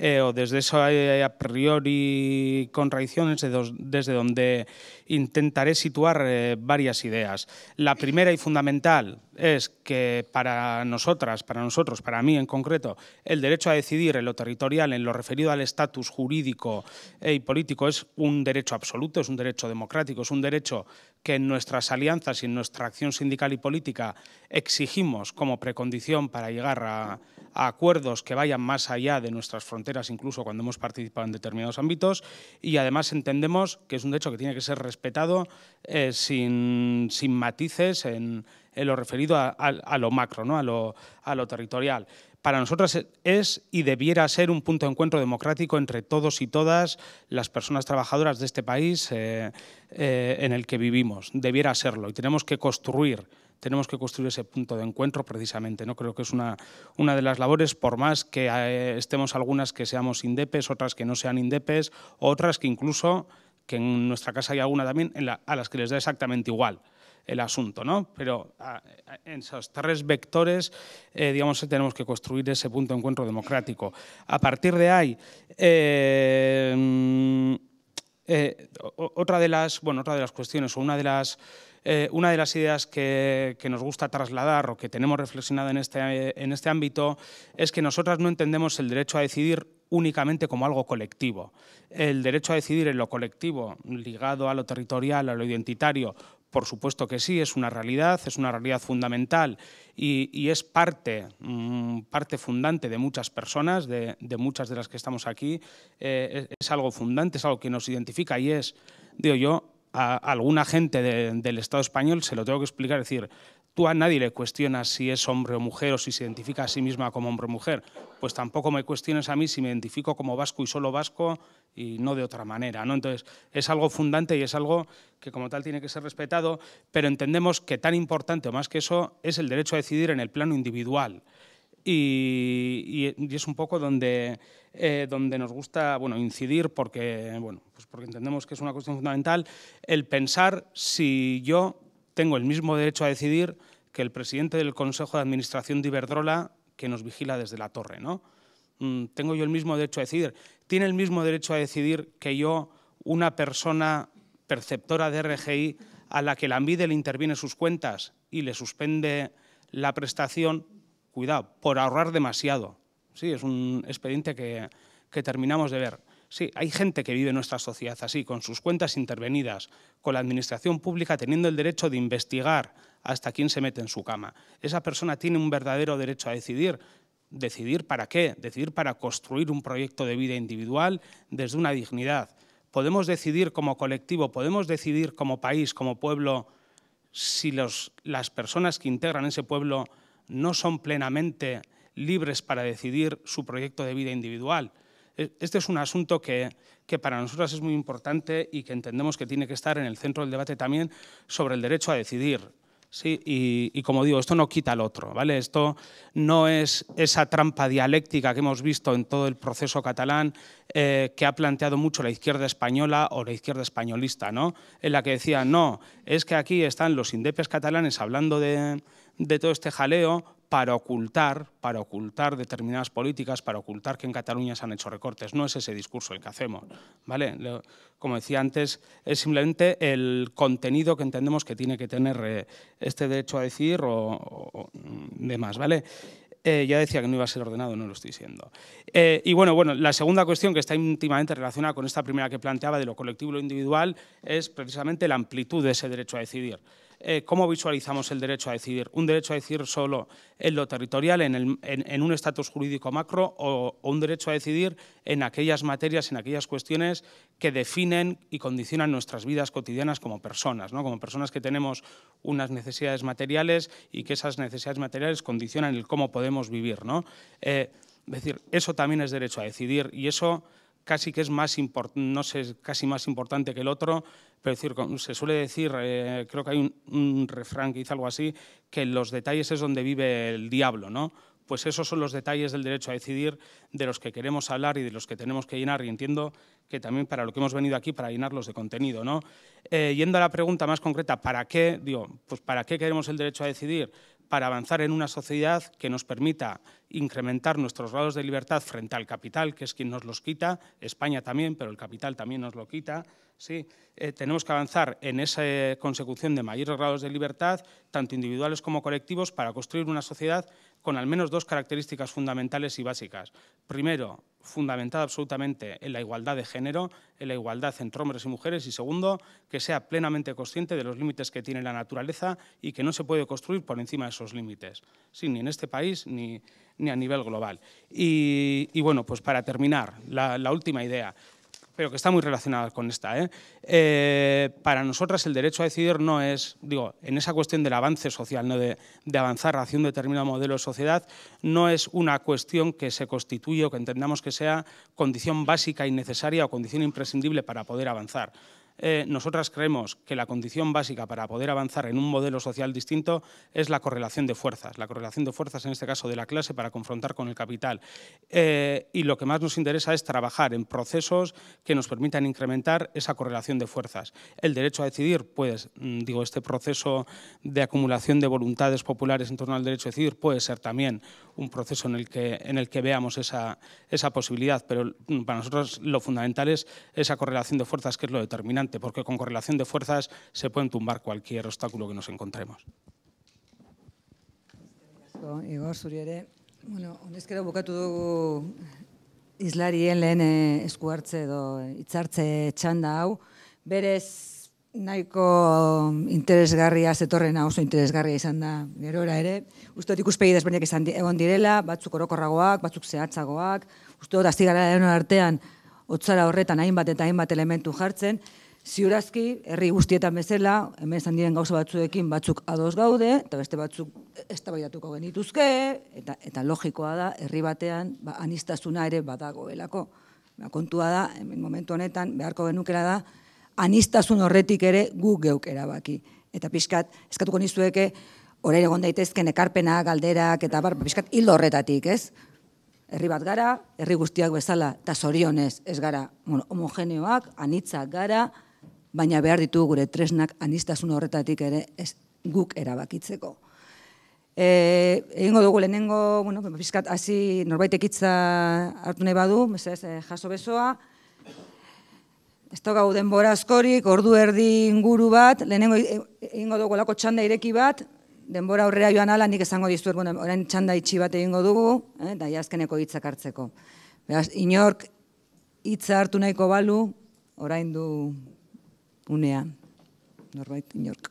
eh, o desde eso hay a priori contradicciones desde donde intentaré situar eh, varias ideas. La primera y fundamental es que para nosotras, para nosotros, para mí en concreto, el derecho a decidir en lo territorial, en lo referido al estatus jurídico eh, y político, es un derecho absoluto, es un derecho democrático, es un derecho que en nuestras alianzas y en nuestra acción sindical y política exigimos como precondición para llegar a acuerdos que vayan más allá de nuestras fronteras, incluso cuando hemos participado en determinados ámbitos, y además entendemos que es un derecho que tiene que ser respetado eh, sin, sin, matices en, lo referido a, lo macro, ¿no? a, lo, territorial para nosotras es y debiera ser un punto de encuentro democrático entre todos y todas las personas trabajadoras de este país eh, eh, en el que vivimos. Debiera serlo y tenemos que construir tenemos que construir ese punto de encuentro precisamente. ¿no? Creo que es una, una de las labores, por más que eh, estemos algunas que seamos indepes, otras que no sean indepes, otras que incluso, que en nuestra casa hay alguna también, a las que les da exactamente igual el asunto, ¿no? Pero en esos tres vectores, eh, digamos, tenemos que construir ese punto de encuentro democrático. A partir de ahí, eh, mm, otra de las, bueno, otra de las cuestiones o una de las eh, una de las ideas que, nos gusta trasladar o que tenemos reflexionado en este, en este ámbito es que nosotras no entendemos el derecho a decidir únicamente como algo colectivo. El derecho a decidir en lo colectivo, ligado a lo territorial, a lo identitario, por supuesto que sí, es una realidad, es una realidad fundamental y, es parte, mm, parte fundante de muchas personas, de, muchas de las que estamos aquí. Eh, es algo fundante, es algo que nos identifica y es, digo yo, a alguna gente del Estado español se lo tengo que explicar, es decir, tú a nadie le cuestionas si es hombre o mujer o si se identifica a sí misma como hombre o mujer, pues tampoco me cuestiones a mí si me identifico como vasco y solo vasco y no de otra manera, ¿no? Entonces, es algo fundante y es algo que como tal tiene que ser respetado, pero entendemos que tan importante o más que eso es el derecho a decidir en el plano individual y, es un poco donde, eh, donde nos gusta bueno, incidir porque, bueno, pues porque entendemos que es una cuestión fundamental el pensar si yo tengo el mismo derecho a decidir que el presidente del Consejo de Administración de Iberdrola que nos vigila desde la torre. ¿no? Mm, ¿Tengo yo el mismo derecho a decidir? ¿Tiene el mismo derecho a decidir que yo una persona perceptora de RGI a la que la MIDE le interviene sus cuentas y le suspende la prestación cuidado, por ahorrar demasiado. Sí, es un expediente que, terminamos de ver. Sí, hay gente que vive en nuestra sociedad así, con sus cuentas intervenidas, con la administración pública teniendo el derecho de investigar hasta quién se mete en su cama. Esa persona tiene un verdadero derecho a decidir. ¿Decidir para qué? Decidir para construir un proyecto de vida individual desde una dignidad. Podemos decidir como colectivo, podemos decidir como país, como pueblo, si las personas que integran ese pueblo no son plenamente libres para decidir su proyecto de vida individual. E, este es un asunto que, para nosotras es muy importante y que entendemos que tiene que estar en el centro del debate también sobre el derecho a decidir. ¿sí? Y, como digo, esto no quita al otro. ¿vale? Esto no es esa trampa dialéctica que hemos visto en todo el proceso catalán eh, que ha planteado mucho la izquierda española o la izquierda españolista, ¿no? en la que decía, no, es que aquí están los indepes catalanes hablando de de todo este jaleo para ocultar, para ocultar determinadas políticas, para ocultar que en Cataluña se han hecho recortes. No es ese discurso el que hacemos. ¿vale? Como decía antes, es simplemente el contenido que entendemos que tiene que tener eh, este derecho a decidir o, demás. ¿vale? Eh, ya decía que no iba a ser ordenado, no lo estoy diciendo. Eh, y bueno, bueno, la segunda cuestión que está íntimamente relacionada con esta primera que planteaba de lo colectivo y lo individual es precisamente la amplitud de ese derecho a decidir. Eh, cómo visualizamos el derecho a decidir. ¿Un derecho a decidir solo en lo territorial, en, un estatus jurídico macro, o, un derecho a decidir en aquellas materias, en aquellas cuestiones que definen y condicionan nuestras vidas cotidianas como personas, ¿no? como personas que tenemos unas necesidades materiales y que esas necesidades materiales condicionan el cómo podemos vivir? ¿no? Eh, es decir, eso también es derecho a decidir y eso casi que es más, no sé, casi más importante que el otro, decir, se suele decir, eh, creo que hay un, refrán que dice algo así, que los detalles es donde vive el diablo, ¿no? Pues esos son los detalles del derecho a decidir de los que queremos hablar y de los que tenemos que llenar, y entiendo que también para lo que hemos venido aquí, para llenarlos de contenido, ¿no? Eh, yendo a la pregunta más concreta, ¿para qué? Digo, pues ¿para qué queremos el derecho a decidir? para avanzar en una sociedad que nos permita incrementar nuestros grados de libertad frente al capital, que es quien nos los quita, España también, pero el capital también nos lo quita. ¿sí? Eh, tenemos que avanzar en esa eh, consecución de mayores grados de libertad, tanto individuales como colectivos, para construir una sociedad con al menos dos características fundamentales y básicas. Primero, fundamentada absolutamente en la igualdad de género, en la igualdad entre hombres y mujeres, y segundo, que sea plenamente consciente de los límites que tiene la naturaleza y que no se puede construir por encima de esos límites, ni en este país ni, a nivel global. Y, bueno, pues para terminar, la última idea pero que está muy relacionada con esta. ¿eh? Eh, para nosotras el derecho a decidir no es, digo, en esa cuestión del avance social, de, de, avanzar hacia un determinado modelo de sociedad, no es una cuestión que se constituye o que entendamos que sea condición básica y necesaria o condición imprescindible para poder avanzar. Eh, nosotras creemos que la condición básica para poder avanzar en un modelo social distinto es la correlación de fuerzas, la correlación de fuerzas en este caso de la clase para confrontar con el capital. Eh, y lo que más nos interesa es trabajar en procesos que nos permitan incrementar esa correlación de fuerzas. El derecho a decidir, pues, mm, digo, este proceso de acumulación de voluntades populares en torno al derecho a decidir puede ser también un proceso en el que, en el que veamos esa, esa posibilidad, pero mm, para nosotros lo fundamental es esa correlación de fuerzas que es lo determinante, porque con correlación de fuerzas se pueden tumbar cualquier obstáculo que nos encontremos. Igor, Naiko interesgarria zetorren oso interesgarria izan da gerora ere. Uste dut ikuspegi desberdinak izan egon direla, batzuk orokorragoak, batzuk zehatzagoak. Uste dut azti gara artean, otzara horretan hainbat eta hainbat elementu jartzen. Ziurazki, herri guztietan bezala, hemen izan diren gauza batzuekin batzuk ados gaude, eta beste batzuk ez genituzke, eta, eta logikoa da, herri batean, ba, anistazuna ere badagoelako. Ba, kontua da, hemen momentu honetan, beharko genukera da, anistazun horretik ere guk geuk erabaki. Eta pixkat, eskatuko nizueke, orain egon daitezken ekarpena, galderak, eta bar, pixkat, hildo horretatik, ez? Herri bat gara, herri guztiak bezala, eta zorionez, ez gara, bueno, homogeneoak, anitza gara, baina behar ditu gure tresnak anistazun horretatik ere ez guk erabakitzeko. E, egingo dugu lehenengo, bueno, pixkat, hasi norbait ekitza hartu nahi badu, eh, jaso besoa, ez da gau denbora askorik, ordu erdi inguru bat, lehenengo e- egingo dugu lako txanda ireki bat, denbora aurrera joan ala, nik esango dizuer, bueno, orain txanda itxi bat egingo dugu, eh, da jazkeneko hitzak hartzeko. inork hitza hartu nahiko balu, orain du unea, norbait inork.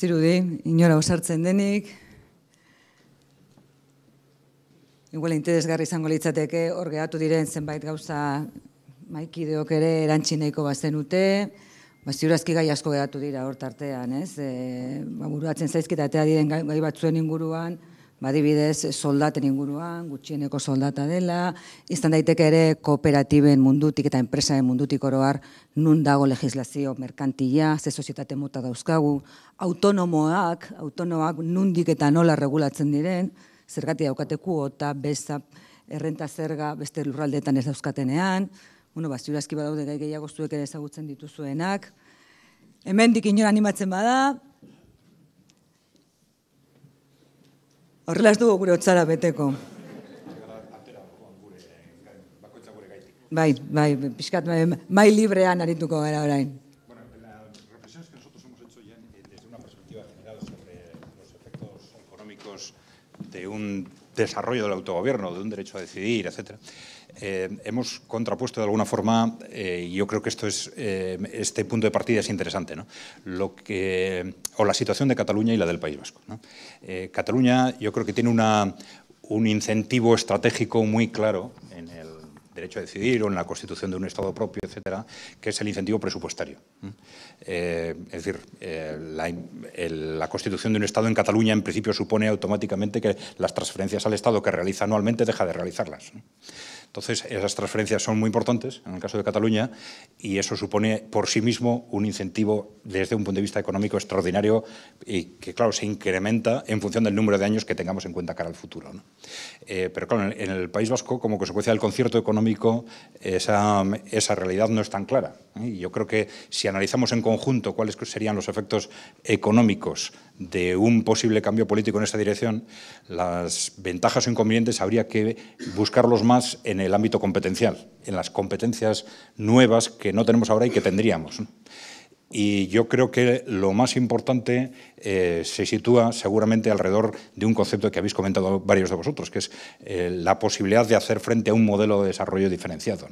estiru inora osartzen denik. Igual interesgarri izango litzateke, hor gehatu diren zenbait gauza maikideok ere erantxineiko bazen ute, ba, ziurazki gai asko gehatu dira hor tartean, ez? E, ba, buruatzen zaizkita eta diren gai batzuen inguruan, badibidez soldaten inguruan, gutxieneko soldata dela, izan daiteke ere kooperatiben mundutik eta enpresaren mundutik oroar nun dago legislazio merkantila, ze sozietate mota dauzkagu, autonomoak, autonomoak nundik eta nola regulatzen diren, zergatik daukateku eta beza errenta zerga beste lurraldetan ez dauzkatenean, bueno, ba, ziurazki badaude gai gehiago zuek ere ezagutzen dituzuenak, hemendik inora animatzen bada, Horrela ez dugu gure otzara beteko. Bai, bai, pixkat, mai librean arituko gara orain. Bueno, las reflexiones que nosotros hemos hecho ya eh, desde una perspectiva general sobre los efectos económicos de un desarrollo del autogobierno, de un derecho a decidir, etcétera, eh, hemos contrapuesto de alguna forma, eh, yo creo que esto es, eh, este punto de partida es interesante, o la situación de Cataluña y la del País Vasco. Eh, Cataluña yo creo que tiene un incentivo estratégico muy claro en el derecho a decidir o en la constitución de un Estado propio, etcétera, que es el incentivo presupuestario. es decir, la, la, constitución de un Estado en Cataluña en principio supone automáticamente que las transferencias al Estado que realiza anualmente deja de realizarlas. Entonces, esas transferencias son muy importantes en el caso de Cataluña y eso supone por sí mismo un incentivo desde un punto de vista económico extraordinario y que, claro, se incrementa en función del número de años que tengamos en cuenta cara al futuro. Eh, pero, claro, en el País Vasco, como consecuencia del concierto económico, esa, realidad no es tan clara. ¿eh? Y yo creo que si analizamos en conjunto cuáles serían los efectos económicos de un posible cambio político en esta dirección, las ventajas o inconvenientes habría que buscarlos más en el ámbito competencial, en las competencias nuevas que no tenemos ahora y que tendríamos y yo creo que lo más importante eh, se sitúa seguramente alrededor de un concepto que habéis comentado varios de vosotros, que es eh, la posibilidad de hacer frente a un modelo de desarrollo diferenciado.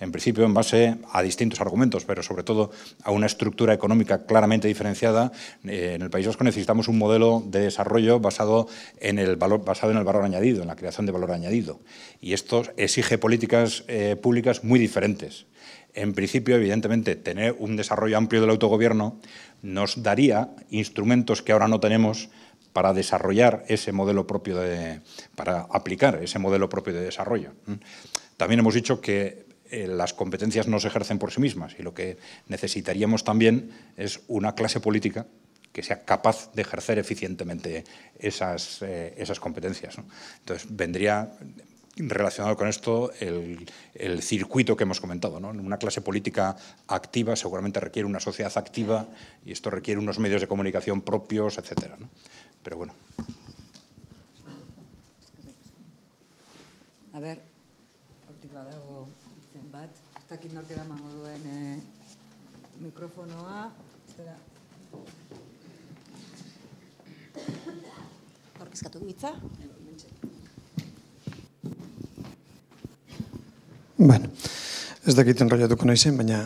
En principio, en base a distintos argumentos, pero sobre todo a una estructura económica claramente diferenciada, eh, en el País Vasco necesitamos un modelo de desarrollo basado en, el valor, basado en el valor añadido, en la creación de valor añadido. Y esto exige políticas públicas muy diferentes en principio, evidentemente, tener un desarrollo amplio del autogobierno nos daría instrumentos que ahora no tenemos para desarrollar ese modelo propio de, para aplicar ese modelo propio de desarrollo. También hemos dicho que eh, las competencias no se ejercen por sí mismas y lo que necesitaríamos también es una clase política que sea capaz de ejercer eficientemente esas, eh, esas competencias. Entonces, vendría, relacionado con esto el, circuito que hemos comentado. ¿no? Una clase política activa seguramente requiere una sociedad activa y esto requiere unos medios de comunicación propios, etc. Pero bueno. A ver, Bueno, ez dakit rolatuko naizen, zen, baina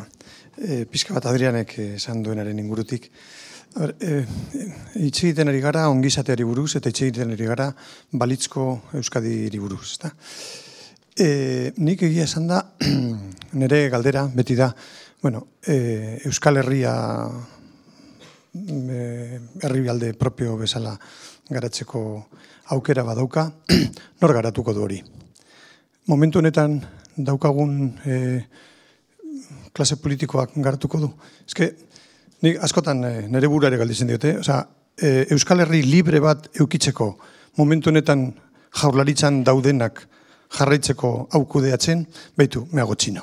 e, pixka bat Adrianek eh, esan duenaren ingurutik. E, e, eh, itxegiten eri gara ongizateari buruz eta itxegiten ari gara balitzko Euskadi eri buruz. nik egia esan da, nire galdera, beti da, bueno, e, Euskal Herria herri bialde propio bezala garatzeko aukera badauka, nor garatuko du hori. Momentu honetan, daukagun e, klase politikoak gartuko du. Ezke, nik askotan e, nere burare diote, e, Euskal Herri libre bat eukitzeko momentu honetan jaurlaritzan daudenak jarraitzeko aukudeatzen, behitu, meago txino.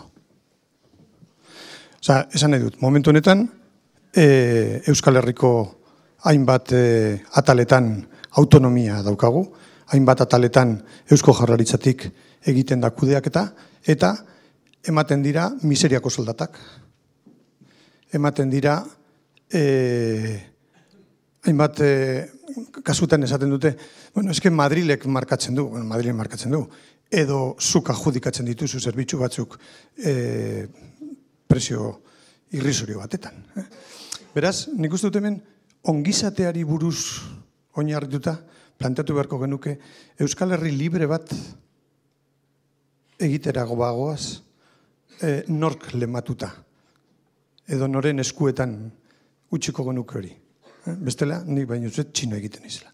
esan nahi dut, momentu honetan e, Euskal Herriko hainbat e, ataletan autonomia daukagu, hainbat ataletan Eusko Jaurlaritzatik egiten da kudeak eta Eta ematen dira miseriako soldatak. Ematen dira, e, hainbat, e, kasutan esaten dute, bueno, eske Madrilek markatzen du, bueno, Madrilek markatzen du, edo zuka judikatzen dituzu zerbitzu batzuk e, presio irrizorio batetan. Eh? Beraz, nik uste dut hemen, ongizateari buruz oinarrituta, planteatu beharko genuke, Euskal Herri libre bat egiterago bagoaz, e, nork lematuta, edo noren eskuetan utxiko genuke hori. Eh, bestela, nik baino zuet txino egiten izela.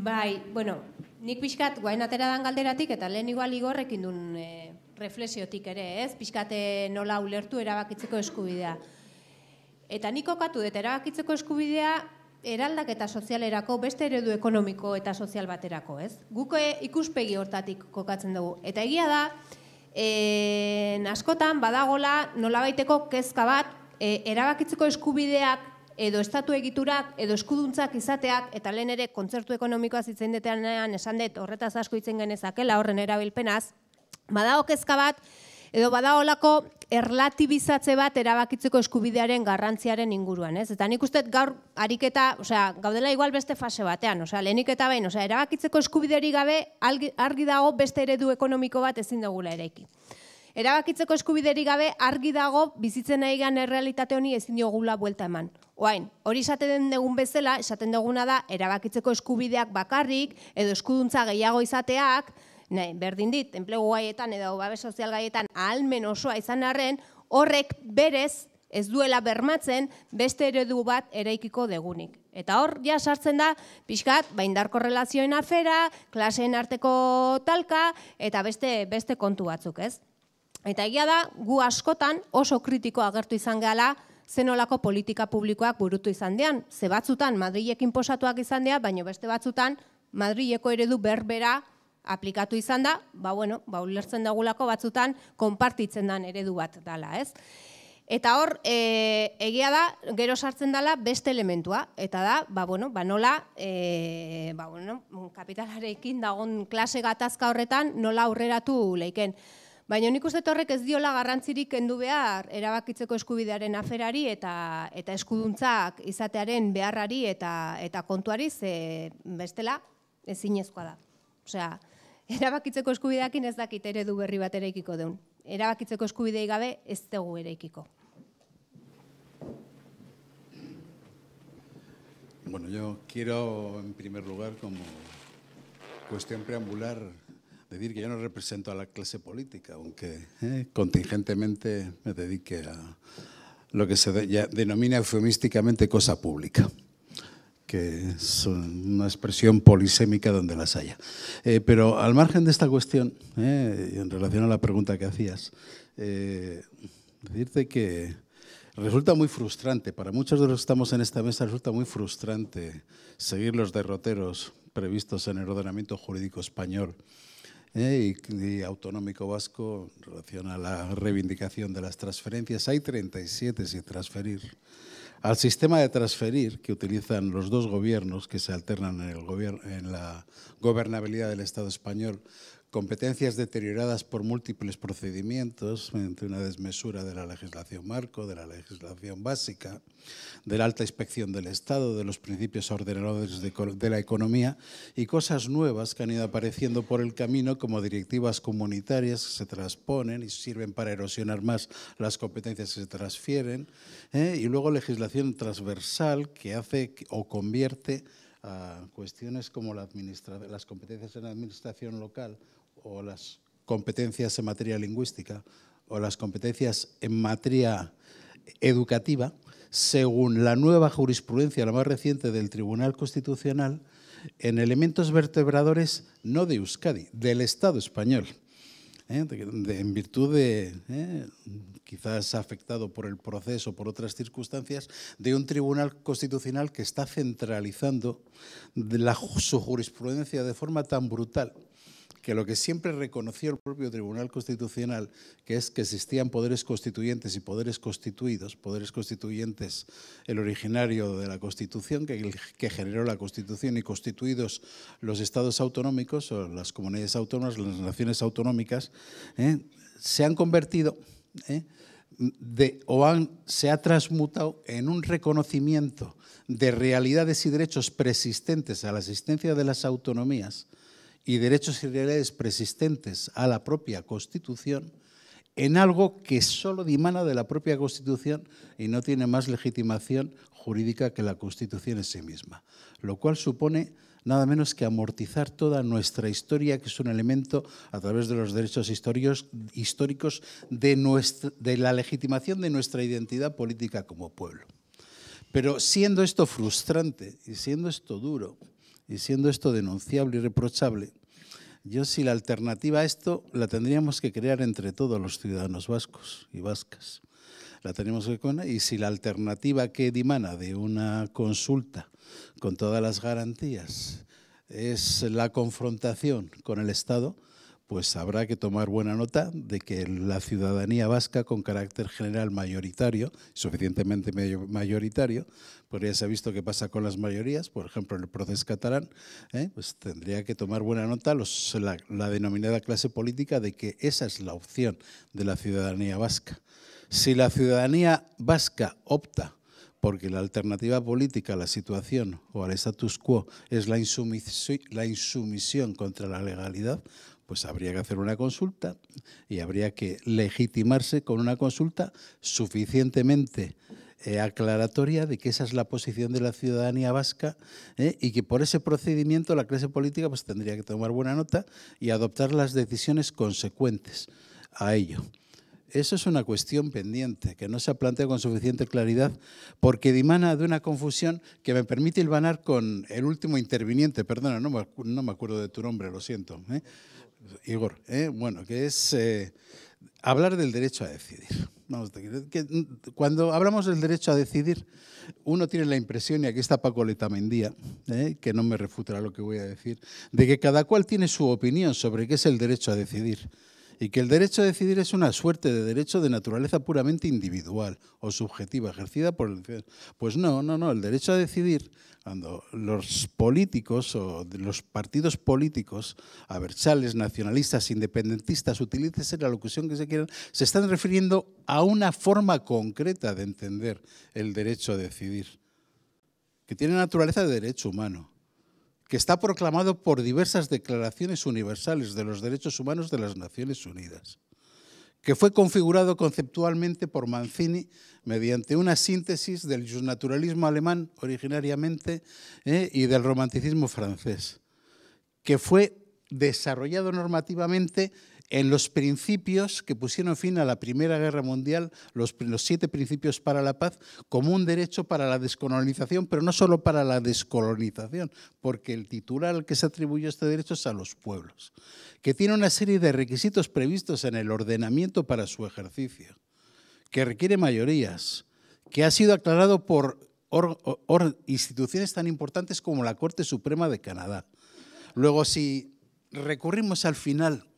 Bai, bueno, Nik pixkat, guain atera dan galderatik, eta lehen igual igorrekin duen e, eh, ere, ez? Pixkate nola ulertu erabakitzeko eskubidea. Eta nik okatu dut erabakitzeko eskubidea eraldaketa sozialerako beste eredu ekonomiko eta sozial baterako, ez? Guk eh, ikuspegi hortatik kokatzen dugu. Eta egia da, e, askotan badagola nolabaiteko kezka bat erabakitzeko eskubideak edo estatu egiturak, edo eskuduntzak izateak, eta lehen ere kontzertu ekonomikoa zitzen detean esan dut horretaz asko itzen genezakela horren erabilpenaz, bada bat, edo bada erlatibizatze bat erabakitzeko eskubidearen garrantziaren inguruan, ez? Eta nik uste gaur ariketa, osea, gaudela igual beste fase batean, osea, lehenik eta baino, osea, erabakitzeko eskubideari gabe argi dago beste eredu ekonomiko bat ezin dugula eraiki. Erabakitzeko eskubiderik gabe argi dago bizitzen nahi gan errealitate honi ezin diogula buelta eman. Oain, hori esaten dugun bezala, esaten duguna da, erabakitzeko eskubideak bakarrik, edo eskuduntza gehiago izateak, nahi, berdin dit, enplegu gaietan edo babes sozial gaietan, ahalmen osoa izan arren, horrek berez ez duela bermatzen beste eredu bat eraikiko degunik. Eta hor, ja sartzen da, pixkat, baindarko relazioen afera, klaseen arteko talka, eta beste, beste kontu batzuk, ez? Eta egia da, gu askotan oso kritiko agertu izan gehala zenolako politika publikoak burutu izan dean. Ze batzutan Madrilek inposatuak izan dea, baina beste batzutan Madrileko eredu berbera aplikatu izan da, ba bueno, ba ulertzen dagulako batzutan konpartitzen dan eredu bat dala, ez? Eta hor, e, egia da, gero sartzen dela beste elementua, eta da, ba bueno, ba nola, e, ba bueno, kapitalarekin dagon klase gatazka horretan nola aurreratu leiken. Baina nik uste horrek ez diola garrantzirik kendu behar erabakitzeko eskubidearen aferari eta eta eskuduntzak izatearen beharrari eta eta kontuari ze bestela ezinezkoa da. Osea, erabakitzeko eskubideak ez dakit eredu berri bat ikiko deun. Erabakitzeko eskubidei gabe ez dugu eraikiko. Bueno, yo quiero en primer lugar como cuestión preambular decir que yo no represento a la clase política, aunque eh, contingentemente me dedique a lo que se denomina eufemísticamente cosa pública que es una expresión polisémica donde las haya. Eh, pero al margen de esta cuestión, eh, en relación a la pregunta que hacías, decirte que resulta muy frustrante, para muchos de los que estamos en esta mesa resulta muy frustrante seguir los derroteros previstos en el ordenamiento jurídico español eh, y, Autonómico Vasco en relación a la reivindicación de las transferencias. Hay 37 sin transferir. Al sistema de transferir que utilizan los dos gobiernos que se alternan en, el en la gobernabilidad del Estado español competencias deterioradas por múltiples procedimientos entre una desmesura de la legislación marco, de la legislación básica, de la alta inspección del Estado, de los principios ordenadores de, la economía y cosas nuevas que han ido apareciendo por el camino como directivas comunitarias que se transponen y sirven para erosionar más las competencias que se transfieren ¿eh? y luego legislación transversal que hace o convierte a cuestiones como las competencias en la administración local o las competencias en materia lingüística o las competencias en materia educativa, según la nueva jurisprudencia, la más reciente del Tribunal Constitucional, en elementos vertebradores no de Euskadi, del Estado español. ¿eh? en virtud de, ¿eh? quizás afectado por el proceso, por otras circunstancias, de un tribunal constitucional que está centralizando la, su jurisprudencia de forma tan brutal que lo que siempre reconoció el propio Tribunal Constitucional, que es que existían poderes constituyentes y poderes constituidos, poderes constituyentes el originario de la Constitución, que, generó la Constitución, y constituidos los estados autonómicos o las comunidades autónomas, las naciones autonómicas, ¿eh? se han convertido... ¿eh? o se ha transmutado en un reconocimiento de realidades y derechos persistentes a la existencia de las autonomías y derechos y realidades persistentes a la propia Constitución en algo que solo dimana de la propia Constitución y no tiene más legitimación jurídica que la Constitución en sí misma, lo cual supone nada menos que amortizar toda nuestra historia, que es un elemento a través de los derechos históricos de la legitimación de nuestra identidad política como pueblo. Pero siendo esto frustrante y siendo esto duro, y siendo esto denunciable y reprochable, yo si la alternativa a esto la tendríamos que crear entre todos los ciudadanos vascos y vascas. La tenemos que y si la alternativa que dimana de una consulta con todas las garantías es la confrontación con el Estado, pues habrá que tomar buena nota de que la ciudadanía vasca con carácter general mayoritario, suficientemente mayoritario, pues ya se ha visto qué pasa con las mayorías, por ejemplo en el proceso catalán, ¿eh? pues tendría que tomar buena nota la, la denominada clase política de que esa es la opción de la ciudadanía vasca. Si la ciudadanía vasca opta porque la alternativa política a la situación o al status quo es la, insumisión contra la legalidad, pues habría que hacer una consulta y habría que legitimarse con una consulta suficientemente eh, aclaratoria de que esa es la posición de la ciudadanía vasca eh, y que por ese procedimiento la clase política pues, tendría que tomar buena nota y adoptar las decisiones consecuentes a ello. Eso es una cuestión pendiente, que no se ha planteado con suficiente claridad, porque dimana de una confusión que me permite ilvanar con el último interviniente, perdona, no me, no me acuerdo de tu nombre, lo siento. Eh. Igor, ¿eh? bueno, que es eh, hablar del derecho a decidir. cuando hablamos del derecho a decidir, uno tiene la impresión, y aquí está Paco Letamendía, ¿eh? que no me refutará lo que voy a decir, de que cada cual tiene su opinión sobre qué es el derecho a decidir y que el derecho a decidir es una suerte de derecho de naturaleza puramente individual o subjetiva ejercida por el... Pues no, no, no, el derecho a decidir, cuando los políticos o los partidos políticos, aversales, nacionalistas, independentistas, utilicen la locución que se quieran, se están refiriendo a una forma concreta de entender el derecho a decidir, que tiene naturaleza de derecho humano que está proclamado por diversas declaraciones universales de los derechos humanos de las Naciones Unidas, que fue configurado conceptualmente por Mancini mediante una síntesis del naturalismo alemán originariamente eh, y del romanticismo francés, que fue desarrollado normativamente en los principios que pusieron fin a la Primera Guerra Mundial, los, siete principios para la paz, como un derecho para la descolonización, pero no solo para la descolonización, porque el titular al que se atribuyó este derecho es a los pueblos, que tiene una serie de requisitos previstos en el ordenamiento para su ejercicio, que requiere mayorías, que ha sido aclarado por instituciones tan importantes como la Corte Suprema de Canadá. Luego, si recurrimos al final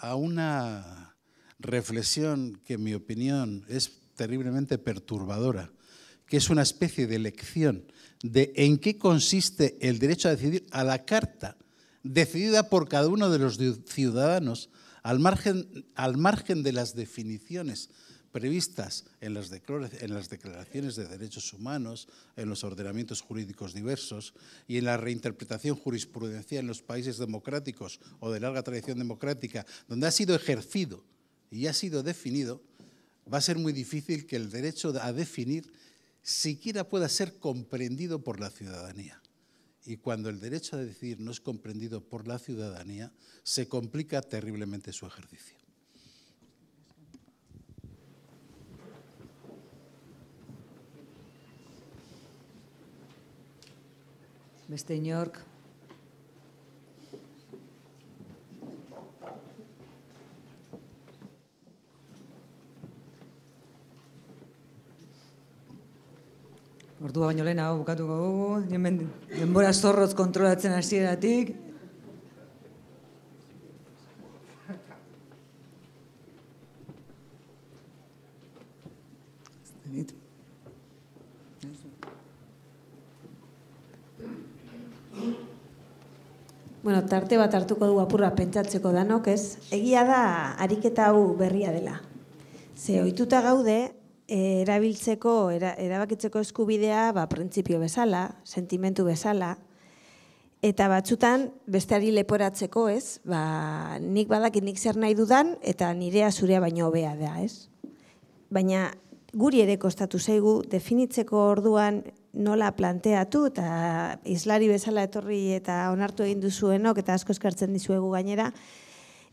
a una reflexión que en mi opinión es terriblemente perturbadora, que es una especie de lección de en qué consiste el derecho a decidir a la carta, decidida por cada uno de los ciudadanos, al margen, al margen de las definiciones previstas en las, declaraciones de derechos humanos, en los ordenamientos jurídicos diversos y en la reinterpretación jurisprudencial en los países democráticos o de larga tradición democrática, donde ha sido ejercido y ha sido definido, va a ser muy difícil que el derecho a definir siquiera pueda ser comprendido por la ciudadanía. Y cuando el derecho a decidir no es comprendido por la ciudadanía, se complica terriblemente su ejercicio. Beste inork. Ordua baino lehen hau bukatuko dugu, denbora zorrotz kontrolatzen hasieratik Bueno, tarte bat hartuko du apurra pentsatzeko danok, ez? Egia da, ariketa hau berria dela. Ze, ohituta gaude, eh, erabiltzeko, erabakitzeko eskubidea, ba, printzipio bezala, sentimentu bezala, eta batzutan, besteari leporatzeko, ez? Ba, nik badakit nik zer nahi dudan, eta nirea zurea baino hobea da, ez? Baina, guri ere kostatu zaigu definitzeko orduan nola planteatu eta islari bezala etorri eta onartu egin duzuenok eta asko eskartzen dizuegu gainera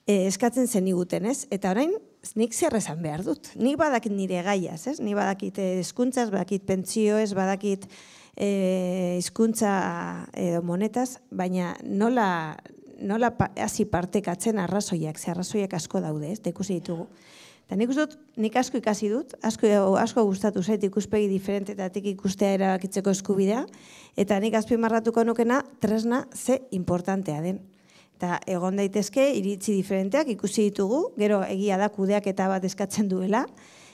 eh, eskatzen zen iguten, ez? Eta orain nik zer esan behar dut. Nik badakit nire gaiaz, ez? Ni badakit hezkuntza, eh, badakit pentsio, ez badakit eh, hizkuntza edo monetaz, baina nola nola hasi partekatzen arrazoiak, ze arrazoiak asko daude, ez? Da ditugu. Eta nik uste dut, nik asko ikasi dut, asko, asko gustatu zait ikuspegi diferentetatik ikustea erabakitzeko eskubidea, eta nik azpimarratuko nukena tresna ze importantea den. Eta egon daitezke iritzi diferenteak ikusi ditugu, gero egia da kudeak eta bat eskatzen duela,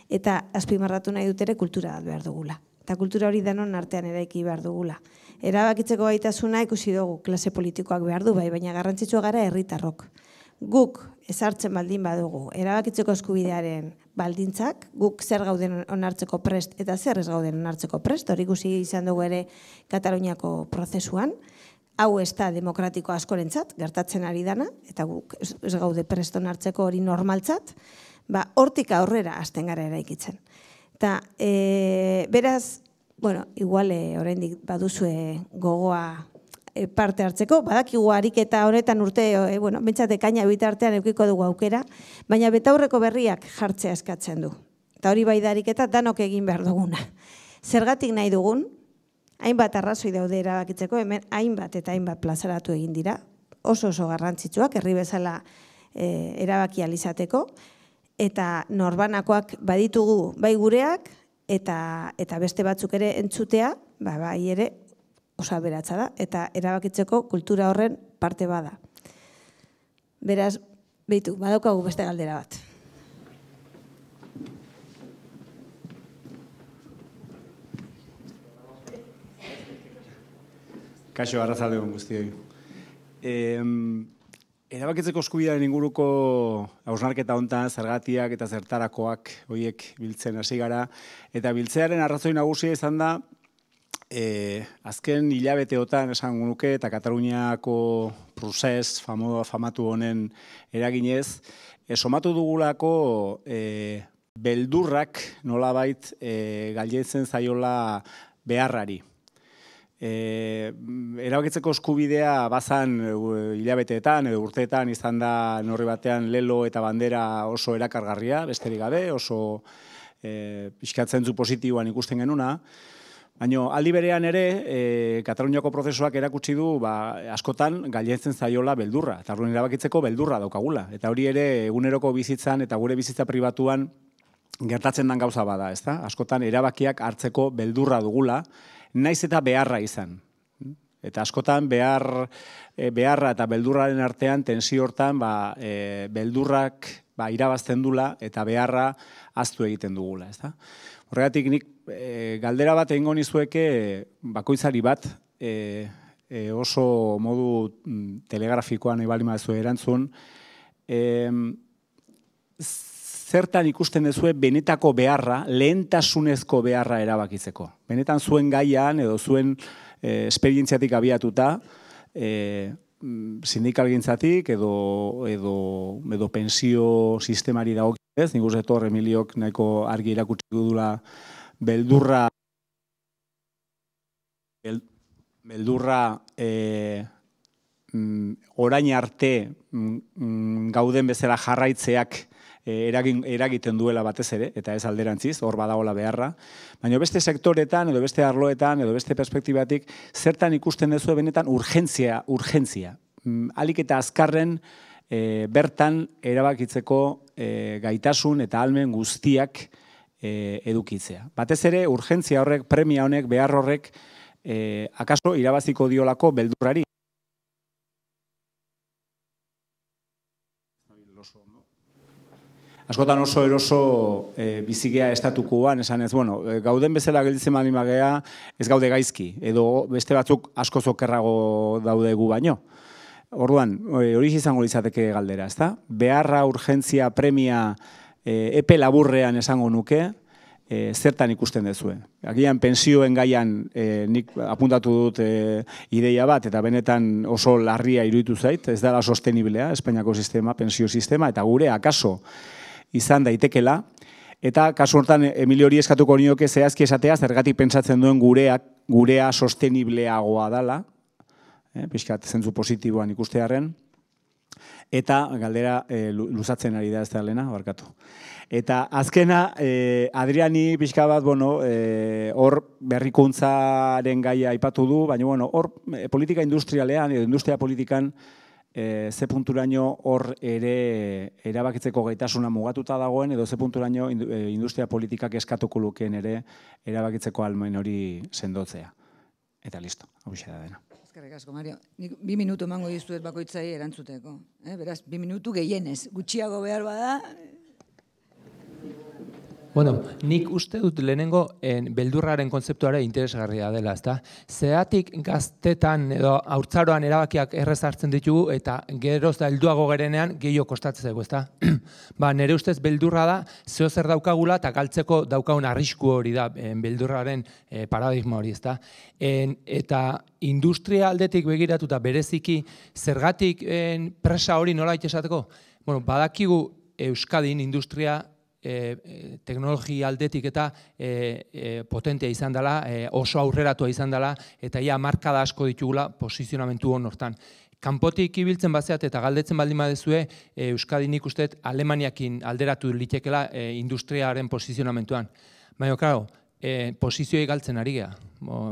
eta azpimarratu nahi dut ere kultura bat behar dugula. Eta kultura hori denon artean eraiki behar dugula. Erabakitzeko gaitasuna ikusi dugu, klase politikoak behar du, bai, baina garrantzitsua gara herritarrok. Guk ezartzen baldin badugu, erabakitzeko eskubidearen baldintzak, guk zer gauden onartzeko prest eta zer ez gauden onartzeko prest, hori guzi izan dugu ere Kataluniako prozesuan, hau ez da demokratiko askorentzat, gertatzen ari dana, eta guk ez gaude prest onartzeko hori normaltzat, ba, hortik aurrera hasten gara eraikitzen. Eta, eh, beraz, bueno, igual eh, oraindik baduzue gogoa Eh, parte hartzeko, badakigu ariketa honetan urte, e, bueno, bentsate kaina artean eukiko dugu aukera, baina betaurreko berriak jartzea eskatzen du. Eta hori bai da ariketa danok egin behar duguna. Zergatik nahi dugun, hainbat arrazoi daude erabakitzeko, hemen hainbat eta hainbat plazaratu egin dira, oso oso garrantzitsuak, herri bezala e, erabaki alizateko, eta norbanakoak baditugu bai gureak, eta, eta beste batzuk ere entzutea, ba, bai ere osa beratza da, eta erabakitzeko kultura horren parte bada. Beraz, behitu, badaukagu beste galdera bat. Kaixo, arrazalde hon guzti hori. erabakitzeko eskubidearen inguruko hausnarketa honta, zergatiak eta zertarakoak hoiek biltzen hasi gara. Eta biltzearen arrazoi nagusia izan da, eh, azken hilabeteotan esan gunuke eta Kataluniako prozes famo, famatu honen eraginez, e, somatu dugulako eh, beldurrak nolabait eh, galdetzen zaiola beharrari. E, erabakitzeko eskubidea bazan eh, hilabeteetan edo urteetan izan da norri batean lelo eta bandera oso erakargarria, besterik gabe, oso e, zu pozitiboan ikusten genuna. Baina aldi ere, e, Kataluniako prozesuak erakutsi du, ba, askotan gailentzen zaiola beldurra, eta hori erabakitzeko beldurra daukagula. Eta hori ere, eguneroko bizitzan eta gure bizitza pribatuan gertatzen den gauza bada, ezta? Askotan erabakiak hartzeko beldurra dugula, naiz eta beharra izan. Eta askotan behar, eh, beharra eta beldurraren artean tensio hortan ba, eh, beldurrak ba, irabazten dula eta beharra aztu egiten dugula. Ez da? Horregatik nik E, galdera bat egingo nizueke bakoitzari bat e, e, oso modu mm, telegrafikoan ibali mazu erantzun e, zertan ikusten dezue benetako beharra lehentasunezko beharra erabakitzeko benetan zuen gaian edo zuen esperientziatik abiatuta e, mm, sindikal gintzatik edo, edo, edo pensio sistemari dagokitzen, ez, ninguz Emiliok nahiko argi irakutsi dudula beldurra beldurra e, orain arte mm, mm, gauden bezala jarraitzeak eh, eragin eragiten duela batez ere eta ez alderantziz hor badagola beharra baina beste sektoretan edo beste arloetan edo beste perspektibatik zertan ikusten duzu benetan urgentzia urgentzia alik eta azkarren eh, bertan erabakitzeko gaitasun eta almen guztiak e, edukitzea. Batez ere, urgentzia horrek, premia honek, behar horrek, e, akaso irabaziko diolako beldurari. askotan oso eroso e, bizigea estatukoan, esan ez, bueno, gauden bezala gelditzen mali magea, ez gaude gaizki, edo beste batzuk asko zokerrago daude gu baino. Orduan, hori e, izango izateke galdera, ezta? Beharra, urgentzia, premia, e, epe laburrean esango nuke, eh, zertan ikusten dezue. Agian pensioen gaian eh, nik apuntatu dut ideia bat, eta benetan oso larria iruditu zait, ez dela sosteniblea, Espainiako sistema, pensio sistema, eta gure akaso izan daitekela, eta kasu hortan Emilio hori eskatuko nioke zehazki esatea, zergatik pentsatzen duen gurea gurea sostenibleagoa dala, e, pixkat zentzu positiboan ikustearen, Eta, galdera, e, luzatzen ari da ez da lena, barkatu. Eta azkena, e, Adriani pixka bat, bueno, e, hor berrikuntzaren gaia aipatu du, baina, bueno, hor politika industrialean, edo industria politikan, e, ze punturaino hor ere erabakitzeko gaitasuna mugatuta dagoen, edo ze punturaino industria politikak eskatuko lukeen ere erabakitzeko almen hori sendotzea. Eta listo, hau da dena. Eskerrik asko, Mario. Nik bi minutu emango dizuet bakoitzai erantzuteko. Eh, beraz, bi minutu gehienez. Gutxiago behar bada, Bueno, nik uste dut lehenengo en, beldurraren kontzeptuare interesgarria dela, ezta? Zeratik gaztetan edo haurtzaroan erabakiak errez hartzen ditugu eta geroz da helduago gerenean gehi kostatzen dugu, ezta? ba, nere ustez beldurra da zeo zer daukagula eta galtzeko daukagun arrisku hori da en, beldurraren eh, paradigma hori, ezta? En, eta industria aldetik begiratuta bereziki zergatik presa hori nola esateko? Bueno, badakigu Euskadin industria E, e, teknologi aldetik eta e, potentea izan dela, oso aurreratua izan dela, eta ia markada asko ditugula posizionamentu honortan. Kanpotik ibiltzen bazeat eta galdetzen baldin badezue, Euskadi nik ustez Alemaniakin alderatu litekela industriaren posizionamentuan. Baina, klaro, posizioi galtzen ari geha.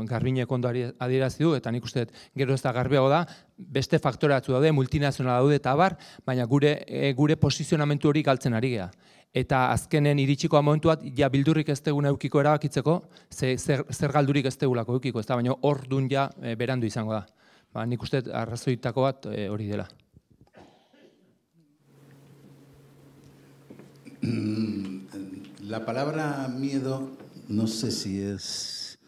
Garbineko ondo adierazi du, eta nik gero ez da garbiago da, beste faktoratu daude, multinazionala daude eta abar, baina gure posizionamentu hori galtzen ari geha. eta azkenen iritsiko bat, ja bildurrik ez tegun eukiko erabakitzeko, ze, zer, zer galdurik ez tegulako eukiko, ez da, baina hor dun ja e, berandu izango da. Ba, nik uste arrazoitako bat e, hori dela. Mm, la palabra miedo, no sé si es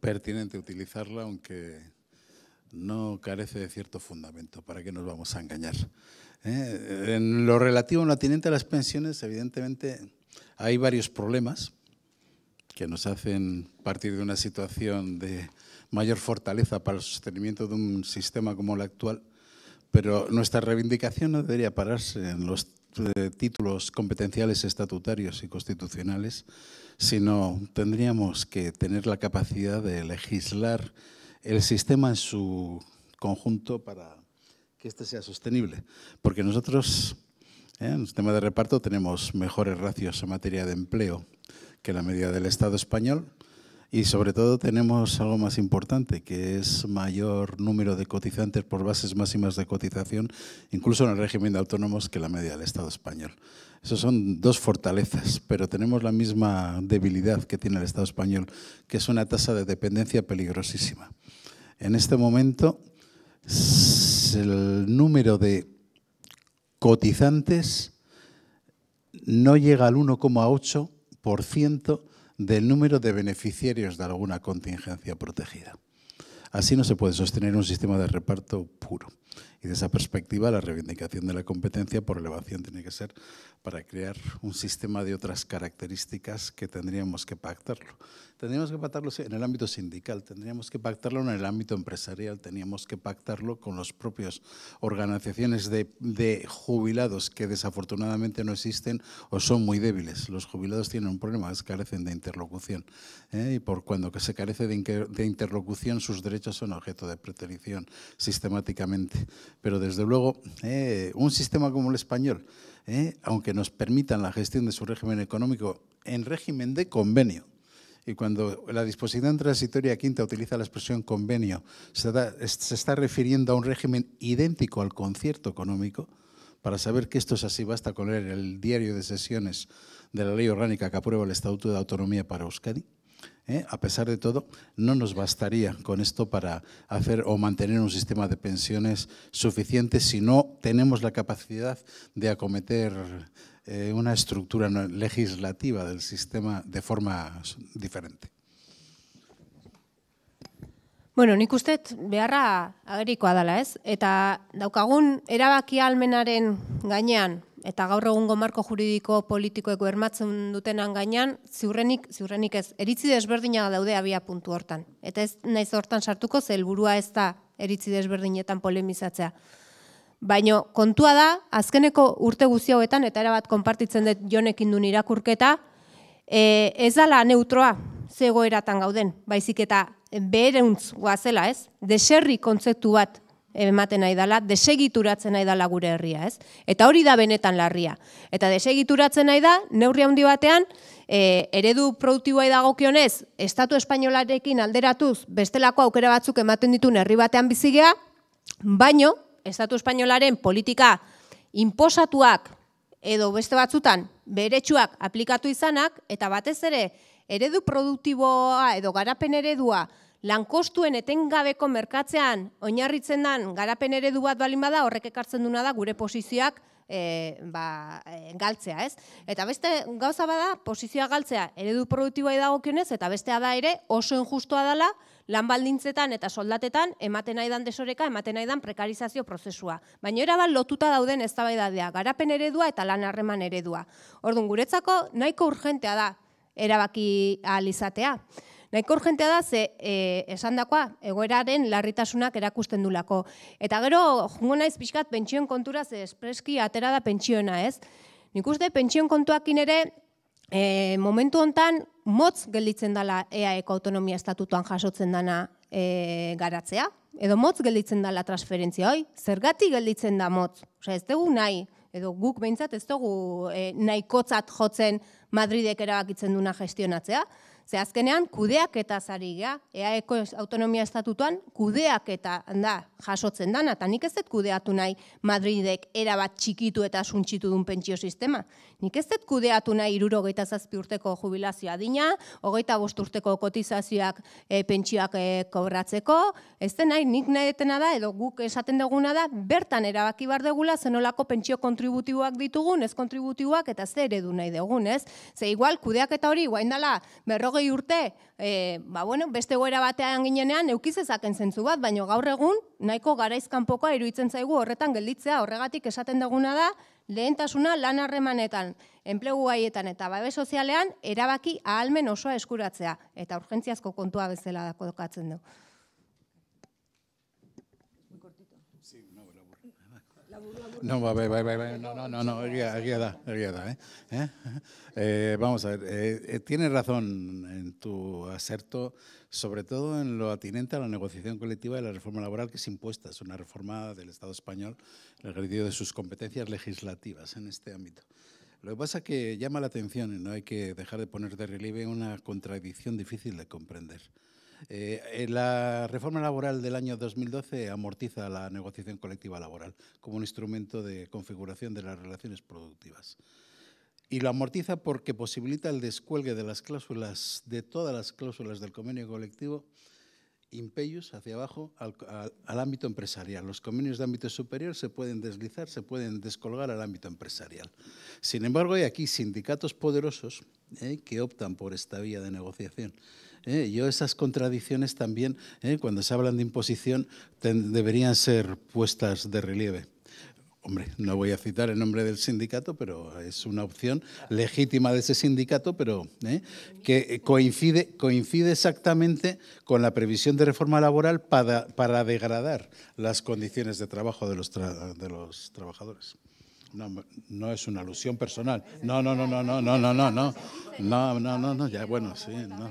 pertinente utilizarla, aunque no carece de cierto fundamento. ¿Para qué nos vamos a engañar? ¿eh? en lo relativo a lo atinente a las pensiones, evidentemente hay varios problemas que nos hacen partir de una situación de mayor fortaleza para el sostenimiento de un sistema como el actual, pero nuestra reivindicación no debería pararse en los eh, títulos competenciales estatutarios y constitucionales, sino tendríamos que tener la capacidad de legislar el sistema en su conjunto para que este sea sostenible, porque nosotros eh, en el tema de reparto tenemos mejores ratios en materia de empleo que la media del Estado español y sobre todo tenemos algo más importante, que es mayor número de cotizantes por bases máximas de cotización, incluso en el régimen de autónomos, que la media del Estado español. Esas son dos fortalezas, pero tenemos la misma debilidad que tiene el Estado español, que es una tasa de dependencia peligrosísima. En este momento el número de cotizantes no llega al 1,8% del número de beneficiarios de alguna contingencia protegida. Así no se puede sostener un sistema de reparto puro. Y de esa perspectiva, la reivindicación de la competencia por elevación tiene que ser para crear un sistema de otras características que tendríamos que pactarlo. Tendríamos que pactarlo en el ámbito sindical, tendríamos que pactarlo en el ámbito empresarial, teníamos que pactarlo con las propias organizaciones de, jubilados que desafortunadamente no existen o son muy débiles. Los jubilados tienen un problema, es carecen de interlocución. ¿eh? Y por cuando se carece de, interlocución, sus derechos son objeto de preterición sistemáticamente. Pero desde luego, ¿eh? un sistema como el español, ¿eh? aunque nos permitan la gestión de su régimen económico en régimen de convenio. Y cuando la disposición transitoria quinta utiliza la expresión convenio, se, se está refiriendo a un régimen idéntico al concierto económico. Para saber que esto es así, basta con leer el diario de sesiones de la ley orgánica que aprueba el Estatuto de Autonomía para Euskadi. ¿eh? a pesar de todo, no nos bastaría con esto para hacer o mantener un sistema de pensiones suficiente si no tenemos la capacidad de acometer eh, una estructura legislativa del sistema de forma diferente. Bueno, nik uste beharra agerikoa dela, ez? Eta daukagun almenar en Gañán. eta gaur egungo marko juridiko politikoek bermatzen dutenan gainean, ziurrenik, ziurrenik ez, eritzi desberdina daude abia puntu hortan. Eta ez naiz hortan sartuko, ze helburua ez da eritzi desberdinetan polemizatzea. Baina kontua da, azkeneko urte guzi hauetan, eta erabat konpartitzen dut jonekin duen irakurketa, e, ez dala neutroa, zegoeratan gauden, baizik eta beherentz guazela, ez? Deserri kontzeptu bat ematen nahi dela, desegituratzen nahi dela gure herria, ez? Eta hori da benetan larria. Eta desegituratzen nahi da, neurri handi batean, e, eredu produktiboa dagokionez, Estatu Espainolarekin alderatuz, bestelako aukera batzuk ematen ditun herri batean bizigea, baino, Estatu Espainolaren politika inposatuak edo beste batzutan beretsuak aplikatu izanak, eta batez ere, eredu produktiboa edo garapen eredua, lan kostuen etengabeko merkatzean oinarritzen den garapen eredu bat balin bada horrek ekartzen duna da gure posizioak e, ba, eh, galtzea, ez? Eta beste gauza bada posizioa galtzea eredu produktiboa dagokionez eta bestea da ere oso injustoa dela lan baldintzetan eta soldatetan ematen nahi dan desoreka, ematen nahi dan prekarizazio prozesua. Baina era lotuta dauden eztabaidadea, garapen eredua eta lan harreman eredua. Orduan guretzako nahiko urgentea da erabaki alizatea. izatea. Naiko urgentea da, ze e, eh, esan dakoa, egoeraren larritasunak erakusten dulako. Eta gero, jungo naiz pixkat, pentsioen kontura, ze espreski atera da pentsioena, ez? Nik uste, pentsioen kontuakin ere, e, momentu hontan motz gelditzen dela ea autonomia estatutuan jasotzen dana e, garatzea. Edo motz gelditzen dela transferentzia, oi? Zergatik gelditzen da motz? Osa, ez dugu nahi. Edo guk behintzat ez dugu e, jotzen Madridek erabakitzen duna gestionatzea. Ze azkenean, kudeak eta zari EAEko autonomia estatutuan, kudeak eta da, jasotzen dana, eta nik ez dut kudeatu nahi Madridek erabat txikitu eta suntxitu duen pentsio sistema. Nik ez dut kudeatu nahi iruro zazpi urteko jubilazioa dina, hogeita bost urteko kotizazioak e, pentsioak e, kobratzeko, ez den nahi, nik nahi detena da, edo guk esaten duguna da, bertan erabaki bar degula, zenolako pentsio kontributiboak ditugun, ez kontributiboak, eta zer edun nahi dugun, ez? Ze igual, kudeak eta hori, guain dala, berroge urte, e, ba, bueno, beste goera batean ginenean, eukizezaken zentzu bat, baina gaur egun, nahiko garaizkan pokoa iruitzen zaigu horretan gelditzea, horregatik esaten duguna da, lehentasuna lan harremanetan, enplegu gaietan eta babe sozialean, erabaki ahalmen osoa eskuratzea, eta urgentziazko kontua bezala dako dokatzen dugu. No, va, va, va, no, no, no, no, ya da, ¿eh? ¿Eh? Eh, vamos a ver, eh, eh, tienes razón en tu aserto sobre todo en lo atinente a la negociación colectiva y la reforma laboral que es impuesta, es una reforma del Estado español el ejercicio de sus competencias legislativas en este ámbito. Lo que pasa es que llama la atención y no hay que dejar de poner de relieve una contradicción difícil de comprender eh, eh, la reforma laboral del año 2012 amortiza la negociación colectiva laboral como un instrumento de configuración de las relaciones productivas. Y lo amortiza porque posibilita el descuelgue de todas las cláusulas del convenio colectivo, impellos hacia abajo al, ámbito empresarial. Los convenios de ámbito superior se pueden deslizar, se pueden descolgar al ámbito empresarial. Sin embargo, hay aquí sindicatos poderosos eh, que optan por esta vía de negociación yo esas contradicciones también, cuando se hablan de imposición, deberían ser puestas de relieve. Hombre, no voy a citar el nombre del sindicato, pero es una opción legítima de ese sindicato, pero que coincide, coincide exactamente con la previsión de reforma laboral para, para degradar las condiciones de trabajo de los, de los trabajadores. No, no, es una alusión personal. No, no, no, no, no, no, no, no, no, no, no, no, ya bueno, sí, no.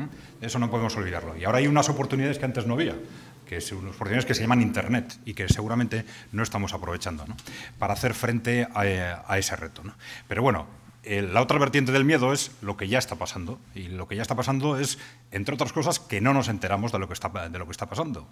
¿eh? Eso no podemos olvidarlo. Y ahora hay unas oportunidades que antes no había que son unas oportunidades que se llaman Internet y que seguramente no estamos aprovechando para hacer frente a, eh, ese reto. Pero bueno, eh, la otra vertiente del miedo es lo que ya está pasando. Y lo que ya está pasando es, entre otras cosas, que no nos enteramos de lo que está, pasando.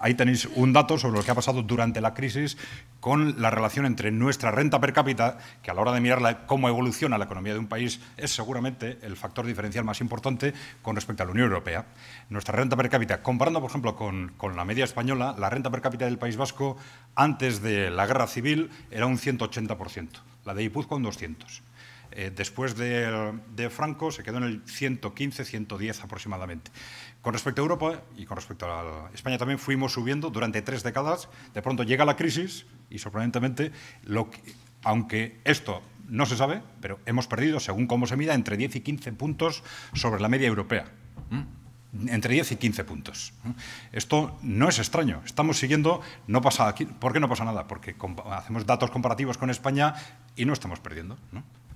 Ahí tenéis un dato sobre lo que ha pasado durante la crisis con la relación entre nuestra renta per cápita, que a la hora de mirar cómo evoluciona la economía de un país es seguramente el factor diferencial más importante con respecto a la Unión Europea. Nuestra renta per cápita, comparando por ejemplo con, la media española, la renta per cápita del País Vasco antes de la guerra civil era un 180%, la de Ipuzco un 200%. Eh, después de, Franco se quedó en el 115, 110 aproximadamente. Con respecto a Europa y con respecto a España también fuimos subiendo durante tres décadas. De pronto llega la crisis y sorprendentemente, aunque esto no se sabe, pero hemos perdido, según cómo se mida, entre 10 y 15 puntos sobre la media europea. Entre 10 y 15 puntos. Esto no es extraño. Estamos siguiendo, no pasa aquí. ¿Por qué no pasa nada? Porque hacemos datos comparativos con España y no estamos perdiendo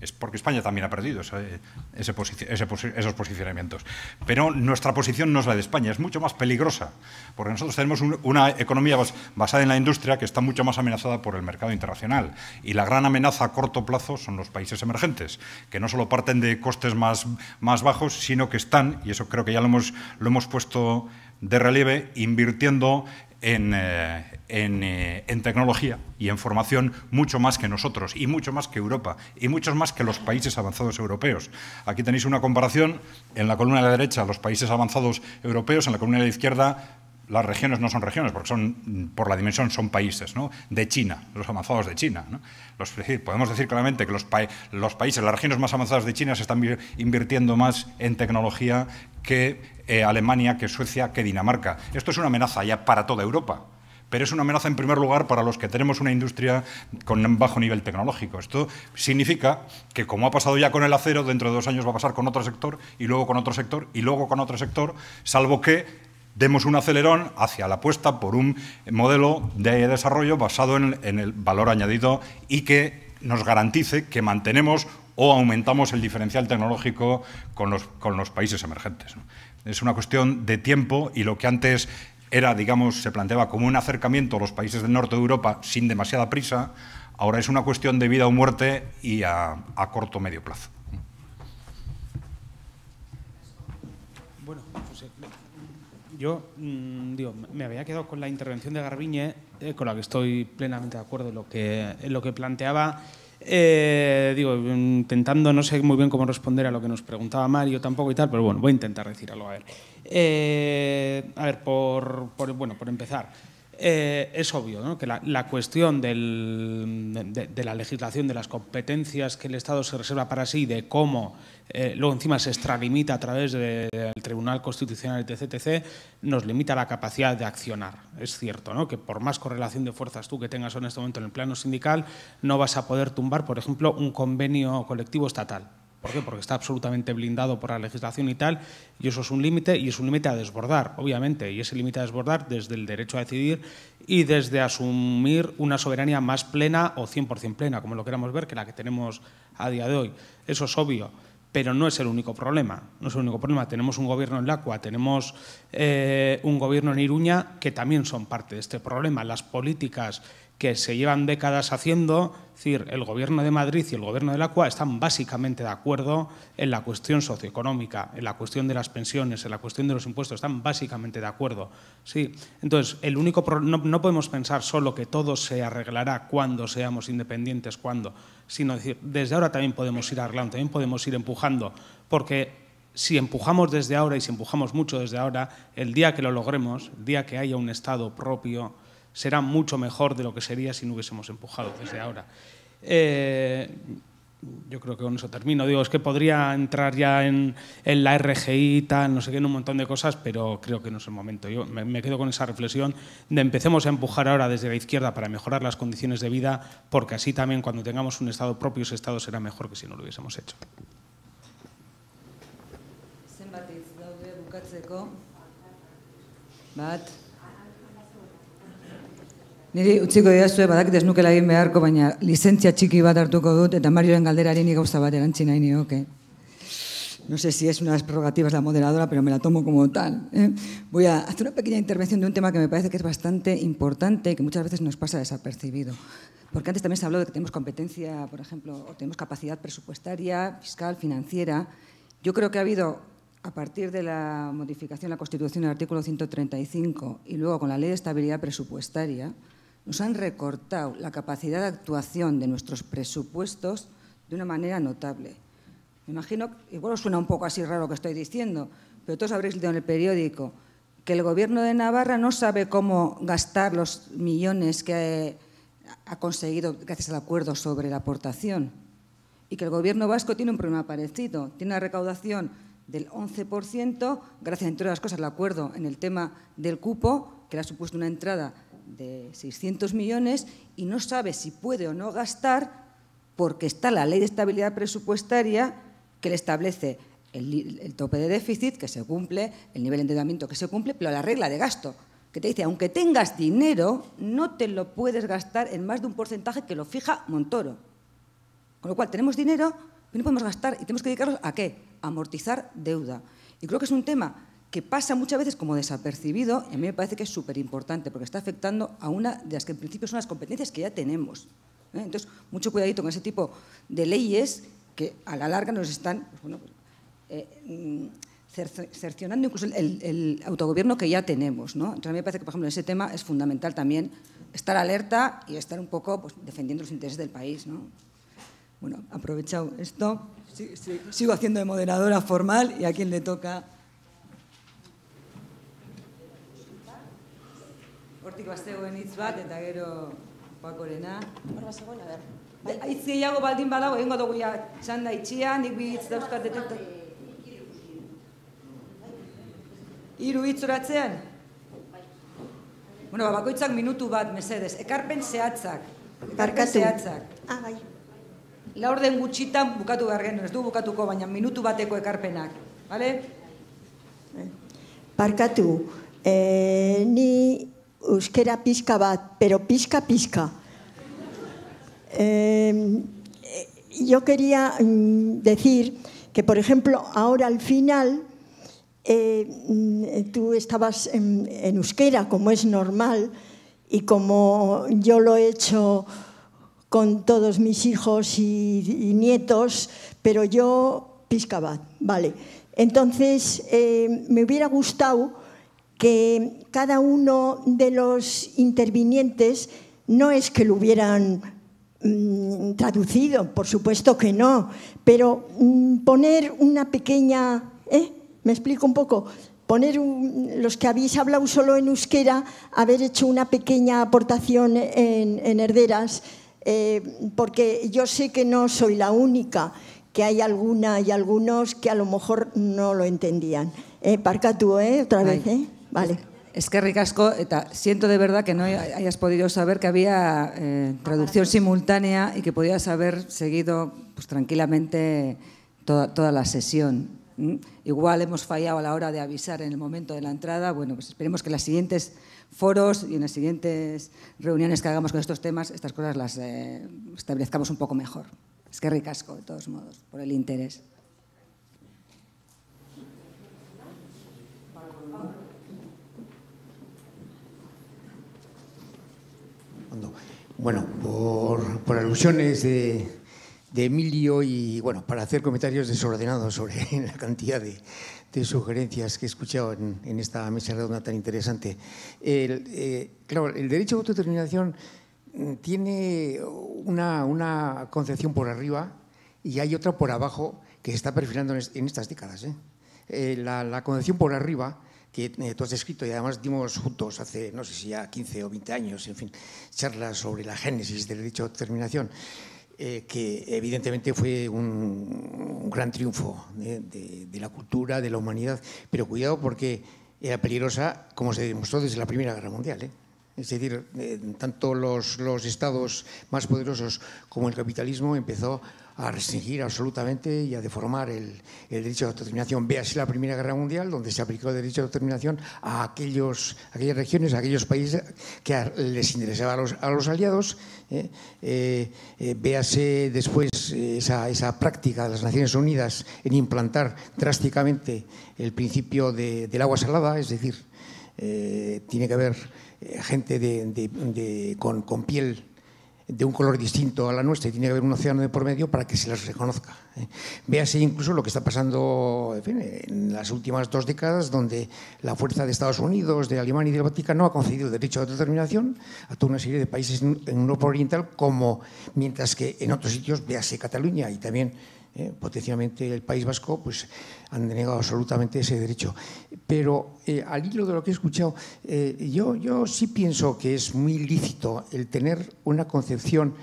es porque España también ha perdido esos posicionamientos. Pero nuestra posición no es la de España, es mucho más peligrosa, porque nosotros tenemos una economía basada en la industria que está mucho más amenazada por el mercado internacional. Y la gran amenaza a corto plazo son los países emergentes, que no solo parten de costes más, más bajos, sino que están, y eso creo que ya lo hemos, lo hemos puesto de relieve, invirtiendo eh, eh, en, tecnología y en formación mucho más que nosotros y mucho más que Europa y muchos más que los países avanzados europeos. Aquí tenéis una comparación en la columna de la derecha, los países avanzados europeos, en la columna de la izquierda, las regiones no son regiones, porque son, mm, por la dimensión son países, De China, los avanzados de China. Los, podemos decir claramente que los, los, países, las regiones más avanzadas de China se están invirtiendo más en tecnología que eh, Alemania, que Suecia, que Dinamarca. Esto es una amenaza ya para toda Europa pero es una amenaza en primer lugar para los que tenemos una industria con un bajo nivel tecnológico. Esto significa que, como ha pasado ya con el acero, dentro de dos años va a pasar con otro sector y luego con otro sector y luego con otro sector, salvo que demos un acelerón hacia la apuesta por un modelo de desarrollo basado en, en el valor añadido y que nos garantice que mantenemos o aumentamos el diferencial tecnológico con los, países emergentes. Es una cuestión de tiempo y lo que antes era, digamos, se planteaba como un acercamiento a los países del norte de Europa sin demasiada prisa, ahora es una cuestión de vida o muerte y a, corto o medio plazo. Bueno, pues, eh, yo mm, me había quedado con la intervención de Garbiñe, eh, con la que estoy plenamente de acuerdo lo que, en lo que planteaba eh, digo, intentando, no sé muy bien cómo responder a lo que nos preguntaba Mario tampoco y tal, pero bueno, voy a intentar decir algo. A ver, eh, a ver por, por, bueno, por empezar. Eh, es obvio que la, cuestión de, la legislación, de las competencias que el Estado se reserva para sí, de cómo eh, luego encima se extralimita a través del Tribunal Constitucional, etc., nos limita la capacidad de accionar. Es cierto que por más correlación de fuerzas tú que tengas en este momento en el plano sindical, no vas a poder tumbar, por ejemplo, un convenio colectivo estatal ¿Por qué? Porque está absolutamente blindado por la legislación y tal, y eso es un límite, y es un límite a desbordar, obviamente, y ese límite a desbordar desde el derecho a decidir y desde asumir una soberanía más plena o 100% plena, como lo queramos ver, que la que tenemos a día de hoy. Eso es obvio, pero no es el único problema, no es el único problema. Tenemos un gobierno en Lacua, tenemos eh, un gobierno en Iruña, que también son parte de este problema. Las políticas que se llevan décadas haciendo, es decir, el Gobierno de Madrid y el Gobierno de la CUA están básicamente de acuerdo en la cuestión socioeconómica, en la cuestión de las pensiones, en la cuestión de los impuestos, están básicamente de acuerdo. Sí. Entonces, el único no, no podemos pensar solo que todo se arreglará cuando seamos independientes, cuando, sino decir, desde ahora también podemos ir arreglando, también podemos ir empujando, porque si empujamos desde ahora y si empujamos mucho desde ahora, el día que lo logremos, el día que haya un Estado propio, será mucho mejor de lo que sería si no hubiésemos empujado desde ahora. Eh, yo creo que con eso termino. Digo, es que podría entrar ya en, la RGI, tal, no sé qué, en un montón de cosas, pero creo que no es el momento. Yo me, quedo con esa reflexión de empecemos a empujar ahora desde la izquierda para mejorar las condiciones de vida, porque así también cuando tengamos un Estado propio, ese Estado será mejor que si no lo hubiésemos hecho. No sé si es una de las prerrogativas de la moderadora, pero me la tomo como tal. ¿eh? Voy a hacer una pequeña intervención de un tema que me parece que es bastante importante y que muchas veces nos pasa desapercibido. Porque antes también se habló de que tenemos competencia, por ejemplo, o tenemos capacidad presupuestaria, fiscal, financiera. Yo creo que ha habido a partir de la modificación de la Constitución del artículo 135 y luego con la Ley de Estabilidad Presupuestaria, nos han recortado la capacidad de actuación de nuestros presupuestos de una manera notable. Me imagino, igual suena un poco así raro lo que estoy diciendo, pero todos habréis leído en el periódico que el Gobierno de Navarra no sabe cómo gastar los millones que ha conseguido gracias al acuerdo sobre la aportación y que el Gobierno vasco tiene un problema parecido. Tiene una recaudación del 11%, gracias, entre otras cosas, al acuerdo en el tema del cupo, que le ha supuesto una entrada de 600 millones y no sabe si puede o no gastar porque está la ley de estabilidad presupuestaria que le establece el, tope de déficit que se cumple, el nivel de endeudamiento que se cumple, pero la regla de gasto, que te dice, aunque tengas dinero, no te lo puedes gastar en más de un porcentaje que lo fija Montoro. Con lo cual, tenemos dinero, pero no podemos gastar y tenemos que dedicarnos a qué? amortizar deuda. Y creo que es un tema que pasa muchas veces como desapercibido, y a mí me parece que es súper importante porque está afectando a una de las que en principio son las competencias que ya tenemos. ¿eh? Entonces, mucho cuidadito con ese tipo de leyes que a la larga nos están pues, eh, mm, cercionando incluso el, autogobierno que ya tenemos. Entonces, a mí me parece que, por ejemplo, en ese tema es fundamental también estar alerta y estar un poco pues, defendiendo los intereses del país. Bueno, aprovechado esto, sigo haciendo de moderadora formal y a quien le toca... hortiko hitz bat, eta gero pakorena. Hor zegoen, ber. Aitz bai. gehiago baldin badago, egingo dugu ja txanda itxian, nik bi hitz dauzkat detektu. Bai, bai. Iru hitz oratzean? Bueno, ba, bakoitzak minutu bat, mesedez. Ekarpen zehatzak. Ekarpen zehatzak. Ah, bai. La gutxitan bukatu behar ez du bukatuko, baina minutu bateko ekarpenak. Bale? Parkatu, eh, ni euskera pizka bat, pero pisca pisca. Em, eh, yo quería mm, decir que, por ejemplo, ahora al final eh, mm, tú estabas en, euskera, como es normal, y como yo lo he hecho con todos mis hijos y, nietos, pero yo piscabat, vale. Entonces, eh, me hubiera gustado que cada uno de los intervinientes no es que lo hubieran mm, traducido, por supuesto que no, pero mm, poner una pequeña... ¿eh? ¿Me explico un poco? Poner los que habéis hablado solo en euskera, haber hecho una pequeña aportación en, herderas, eh, porque yo sé que no soy la única, que hay alguna y algunos que a lo mejor no lo entendían. parca eh, tú, ¿eh? Otra vez, ¿eh? Vale. Es que, Ricasco, siento de verdad que no hayas podido saber que había eh, traducción simultánea y que podías haber seguido pues, tranquilamente toda, la sesión. Igual hemos fallado a la hora de avisar en el momento de la entrada. Bueno, pues esperemos que en los siguientes foros y en las siguientes reuniones que hagamos con estos temas, estas cosas las eh, establezcamos un poco mejor. Es que ricasco, de todos modos, por el interés. Bueno, por, alusiones de, Emilio y bueno, para hacer comentarios desordenados sobre la cantidad de, sugerencias que he escuchado en, esta mesa redonda tan interesante. Eh, claro, el derecho a autodeterminación mm, tiene una, concepción por arriba y hay otra por abajo que se está perfilando en, estas décadas. ¿eh? Eh, la concepción por arriba que eh, tú has escrito y además dimos juntos hace, no sé si ya 15 o 20 años, en fin, charlas sobre la génesis del derecho a determinación, eh, que evidentemente fue un, gran triunfo de, la cultura, de la humanidad, pero cuidado porque era peligrosa, como se demostró desde la Primera Guerra Mundial. ¿eh? Es decir, tanto los, los estados más poderosos como el capitalismo empezó a restringir absolutamente y a deformar el, el derecho de autodeterminación. Véase la Primera Guerra Mundial, donde se aplicó el derecho de autodeterminación a, aquellos, aquellas regiones, a aquellos países que les interesaba a los, aliados. ¿eh? Eh, eh, véase después esa, práctica de las Naciones Unidas en implantar drásticamente el principio del agua salada, es decir, tiene que haber gente con, con piel de un color distinto a la nuestra y tiene que haber un océano de por medio para que se las reconozca. ¿eh? Véase incluso lo que está pasando en, las últimas dos décadas, donde la fuerza de Estados Unidos, de Alemania y de del no ha concedido el derecho de determinación a toda una serie de países en Europa Oriental, como mientras que en otros sitios, véase Cataluña y también ¿eh? potencialmente el País Vasco, pues han denegado absolutamente ese derecho. Pero eh, al hilo de lo que he escuchado, eh, yo, yo sí pienso que es muy lícito el tener una concepción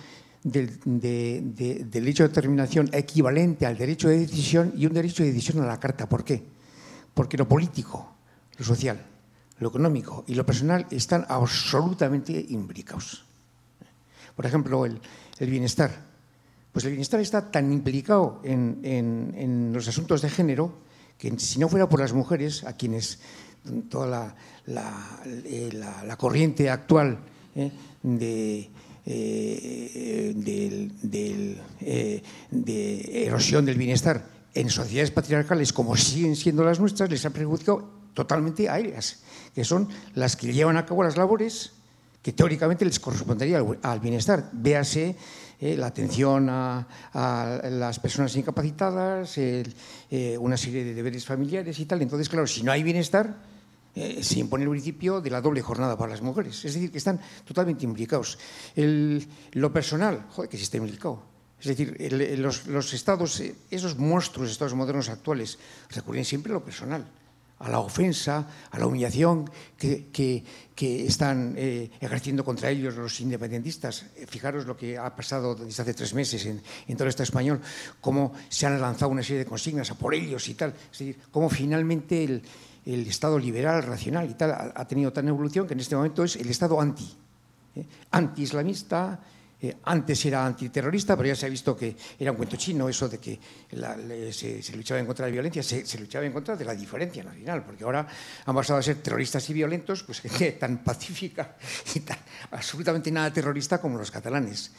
del, de, derecho de determinación equivalente al derecho de decisión y un derecho de decisión a la carta. ¿Por qué? Porque lo político, lo social, lo económico y lo personal están absolutamente imbricados. Por ejemplo, el, el bienestar pues el bienestar está tan implicado en, los asuntos de género que si no fuera por las mujeres, a quienes toda la, eh, corriente actual eh, eh, de, erosión del bienestar en sociedades patriarcales como siguen siendo las nuestras, les ha perjudicado totalmente a ellas, que son las que llevan a cabo las labores que teóricamente les correspondería al, al bienestar. Véase eh, la atención a, las personas incapacitadas, eh, una serie de deberes familiares y tal. Entonces, claro, si no hay bienestar, eh, se impone el principio de la doble jornada para las mujeres. Es decir, que están totalmente implicados. lo personal, joder, que sí está implicado. Es decir, los, los estados, esos monstruos, estados modernos actuales, recurren siempre a lo personal a la ofensa, a la humillación que, están eh, ejerciendo contra ellos los independentistas. Eh, fijaros lo que ha pasado desde hace tres meses en, todo el Estado español, cómo se han lanzado una serie de consignas a por ellos y tal. cómo finalmente el, Estado liberal, racional y tal ha, tenido tal evolución que en este momento es el Estado anti, eh, anti islamista eh, antes era antiterrorista, pero ya se ha visto que era un cuento chino eso de que se, luchaba en contra de la violencia, se, luchaba en contra de la diferencia nacional, porque ahora han pasado a ser terroristas y violentos, pues gente tan pacífica y absolutamente nada terrorista como los catalanes.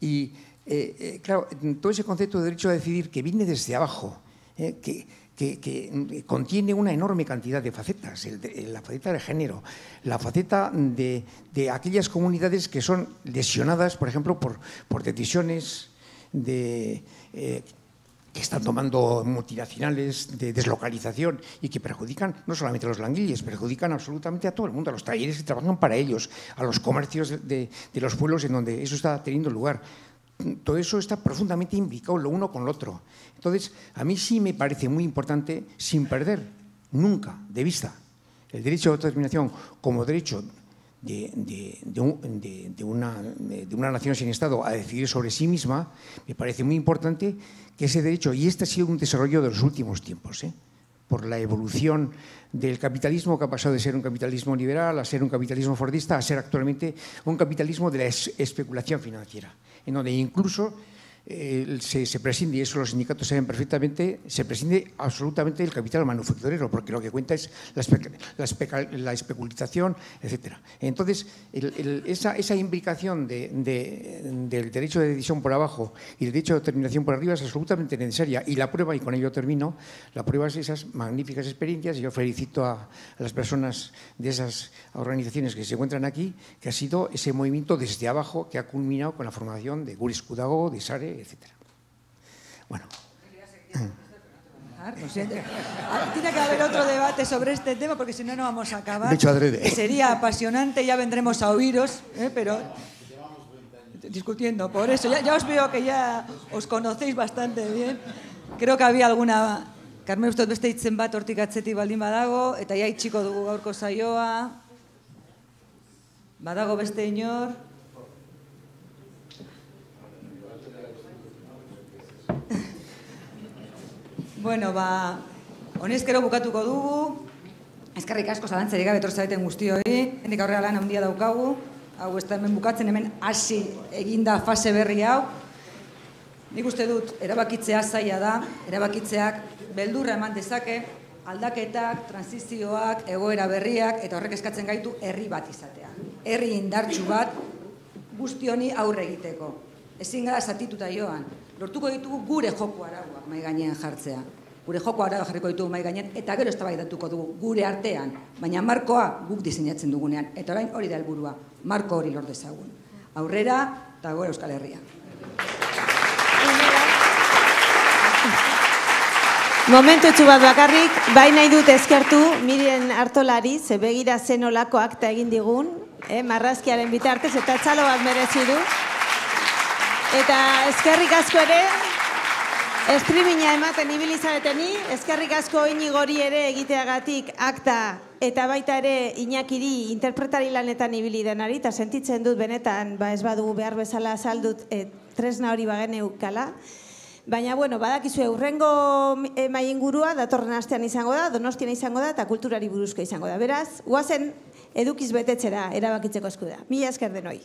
Y eh, eh, claro, todo ese concepto de derecho a decidir que viene desde abajo, que que, contiene una enorme cantidad de facetas, la faceta de género, la faceta de, aquellas comunidades que son lesionadas, por ejemplo, por, decisiones de, eh, que están tomando multinacionales de deslocalización y que perjudican no solamente a los languilles, perjudican absolutamente a todo el mundo, a los talleres que trabajan para ellos, a los comercios de, los pueblos en donde eso está teniendo lugar. Todo eso está profundamente implicado lo uno con lo otro. Entonces, a mí sí me parece muy importante, sin perder nunca de vista el derecho de autodeterminación como derecho de, una, de una nación sin Estado a decidir sobre sí misma, me parece muy importante que ese derecho, y este ha sido un desarrollo de los últimos tiempos, ¿eh? por la evolución del capitalismo que ha pasado de ser un capitalismo liberal a ser un capitalismo fordista a ser actualmente un capitalismo de la especulación financiera, en donde incluso se, prescinde, y eso los sindicatos saben perfectamente, se prescinde absolutamente del capital manufacturero, porque lo que cuenta es la, la, especulación, etcétera. Entonces, esa, esa, imbricación del derecho de decisión por abajo y el derecho de determinación por arriba es absolutamente necesaria. Y la prueba, y con ello termino, la prueba es esas magníficas experiencias. Yo felicito a, las personas de esas organizaciones que se encuentran aquí, que ha sido ese movimiento desde abajo que ha culminado con la formación de Guris Kudago, de Sare, bueno. Ah, tiene que haber otro debate sobre este tema porque si no, no vamos a acabar. Sería apasionante, ya vendremos a oíros, ¿eh? pero discutiendo por eso. Ya, os veo que ya os conocéis bastante bien. Creo que había alguna... Carmen, usted beste itzen bat hortik atzetik baldin badago, eta ja dugu gaurko zaioa. Badago beste Bueno, ba, honezkero bukatuko dugu, ezkerrik asko zalantzerik gabe torzaiten guzti hori, hendik aurrera lan handia daukagu, hau ez da hemen bukatzen, hemen hasi eginda fase berri hau, Nik uste dut, erabakitzea zaila da, erabakitzeak beldurra eman dezake, aldaketak, transizioak, egoera berriak, eta horrek eskatzen gaitu herri bat izatea. Herri indartsu bat guzti honi aurre egiteko. Ezin gara zatituta joan, lortuko ditugu gure joko arauak mai gainean jartzea. Gure joko arau jarriko ditugu mai gainean eta gero eztabaidatuko dugu gure artean, baina markoa guk diseinatzen dugunean eta orain hori da helburua. Marko hori lor dezagun. Aurrera ta gure Euskal Herria. Momentu txu bat bakarrik, bai nahi dut ezkertu miren hartolari, zebegira zen olako akta egin digun, eh, marrazkiaren bitartez eta txalo bat du, Eta eskerrik asko ere, estribina ematen ibilizabeteni, eskerrik asko inigori ere egiteagatik akta eta baita ere inakiri interpretari lanetan ibili denari, eta sentitzen dut benetan, ba ez badugu behar bezala saldut, et, tresna hori bagen eukala. Baina, bueno, badakizu eurrengo e, maien gurua, datorren astean izango da, donostian izango da, eta kulturari buruzko izango da. Beraz, guazen edukiz betetxera erabakitzeko eskuda. Mila esker denoi.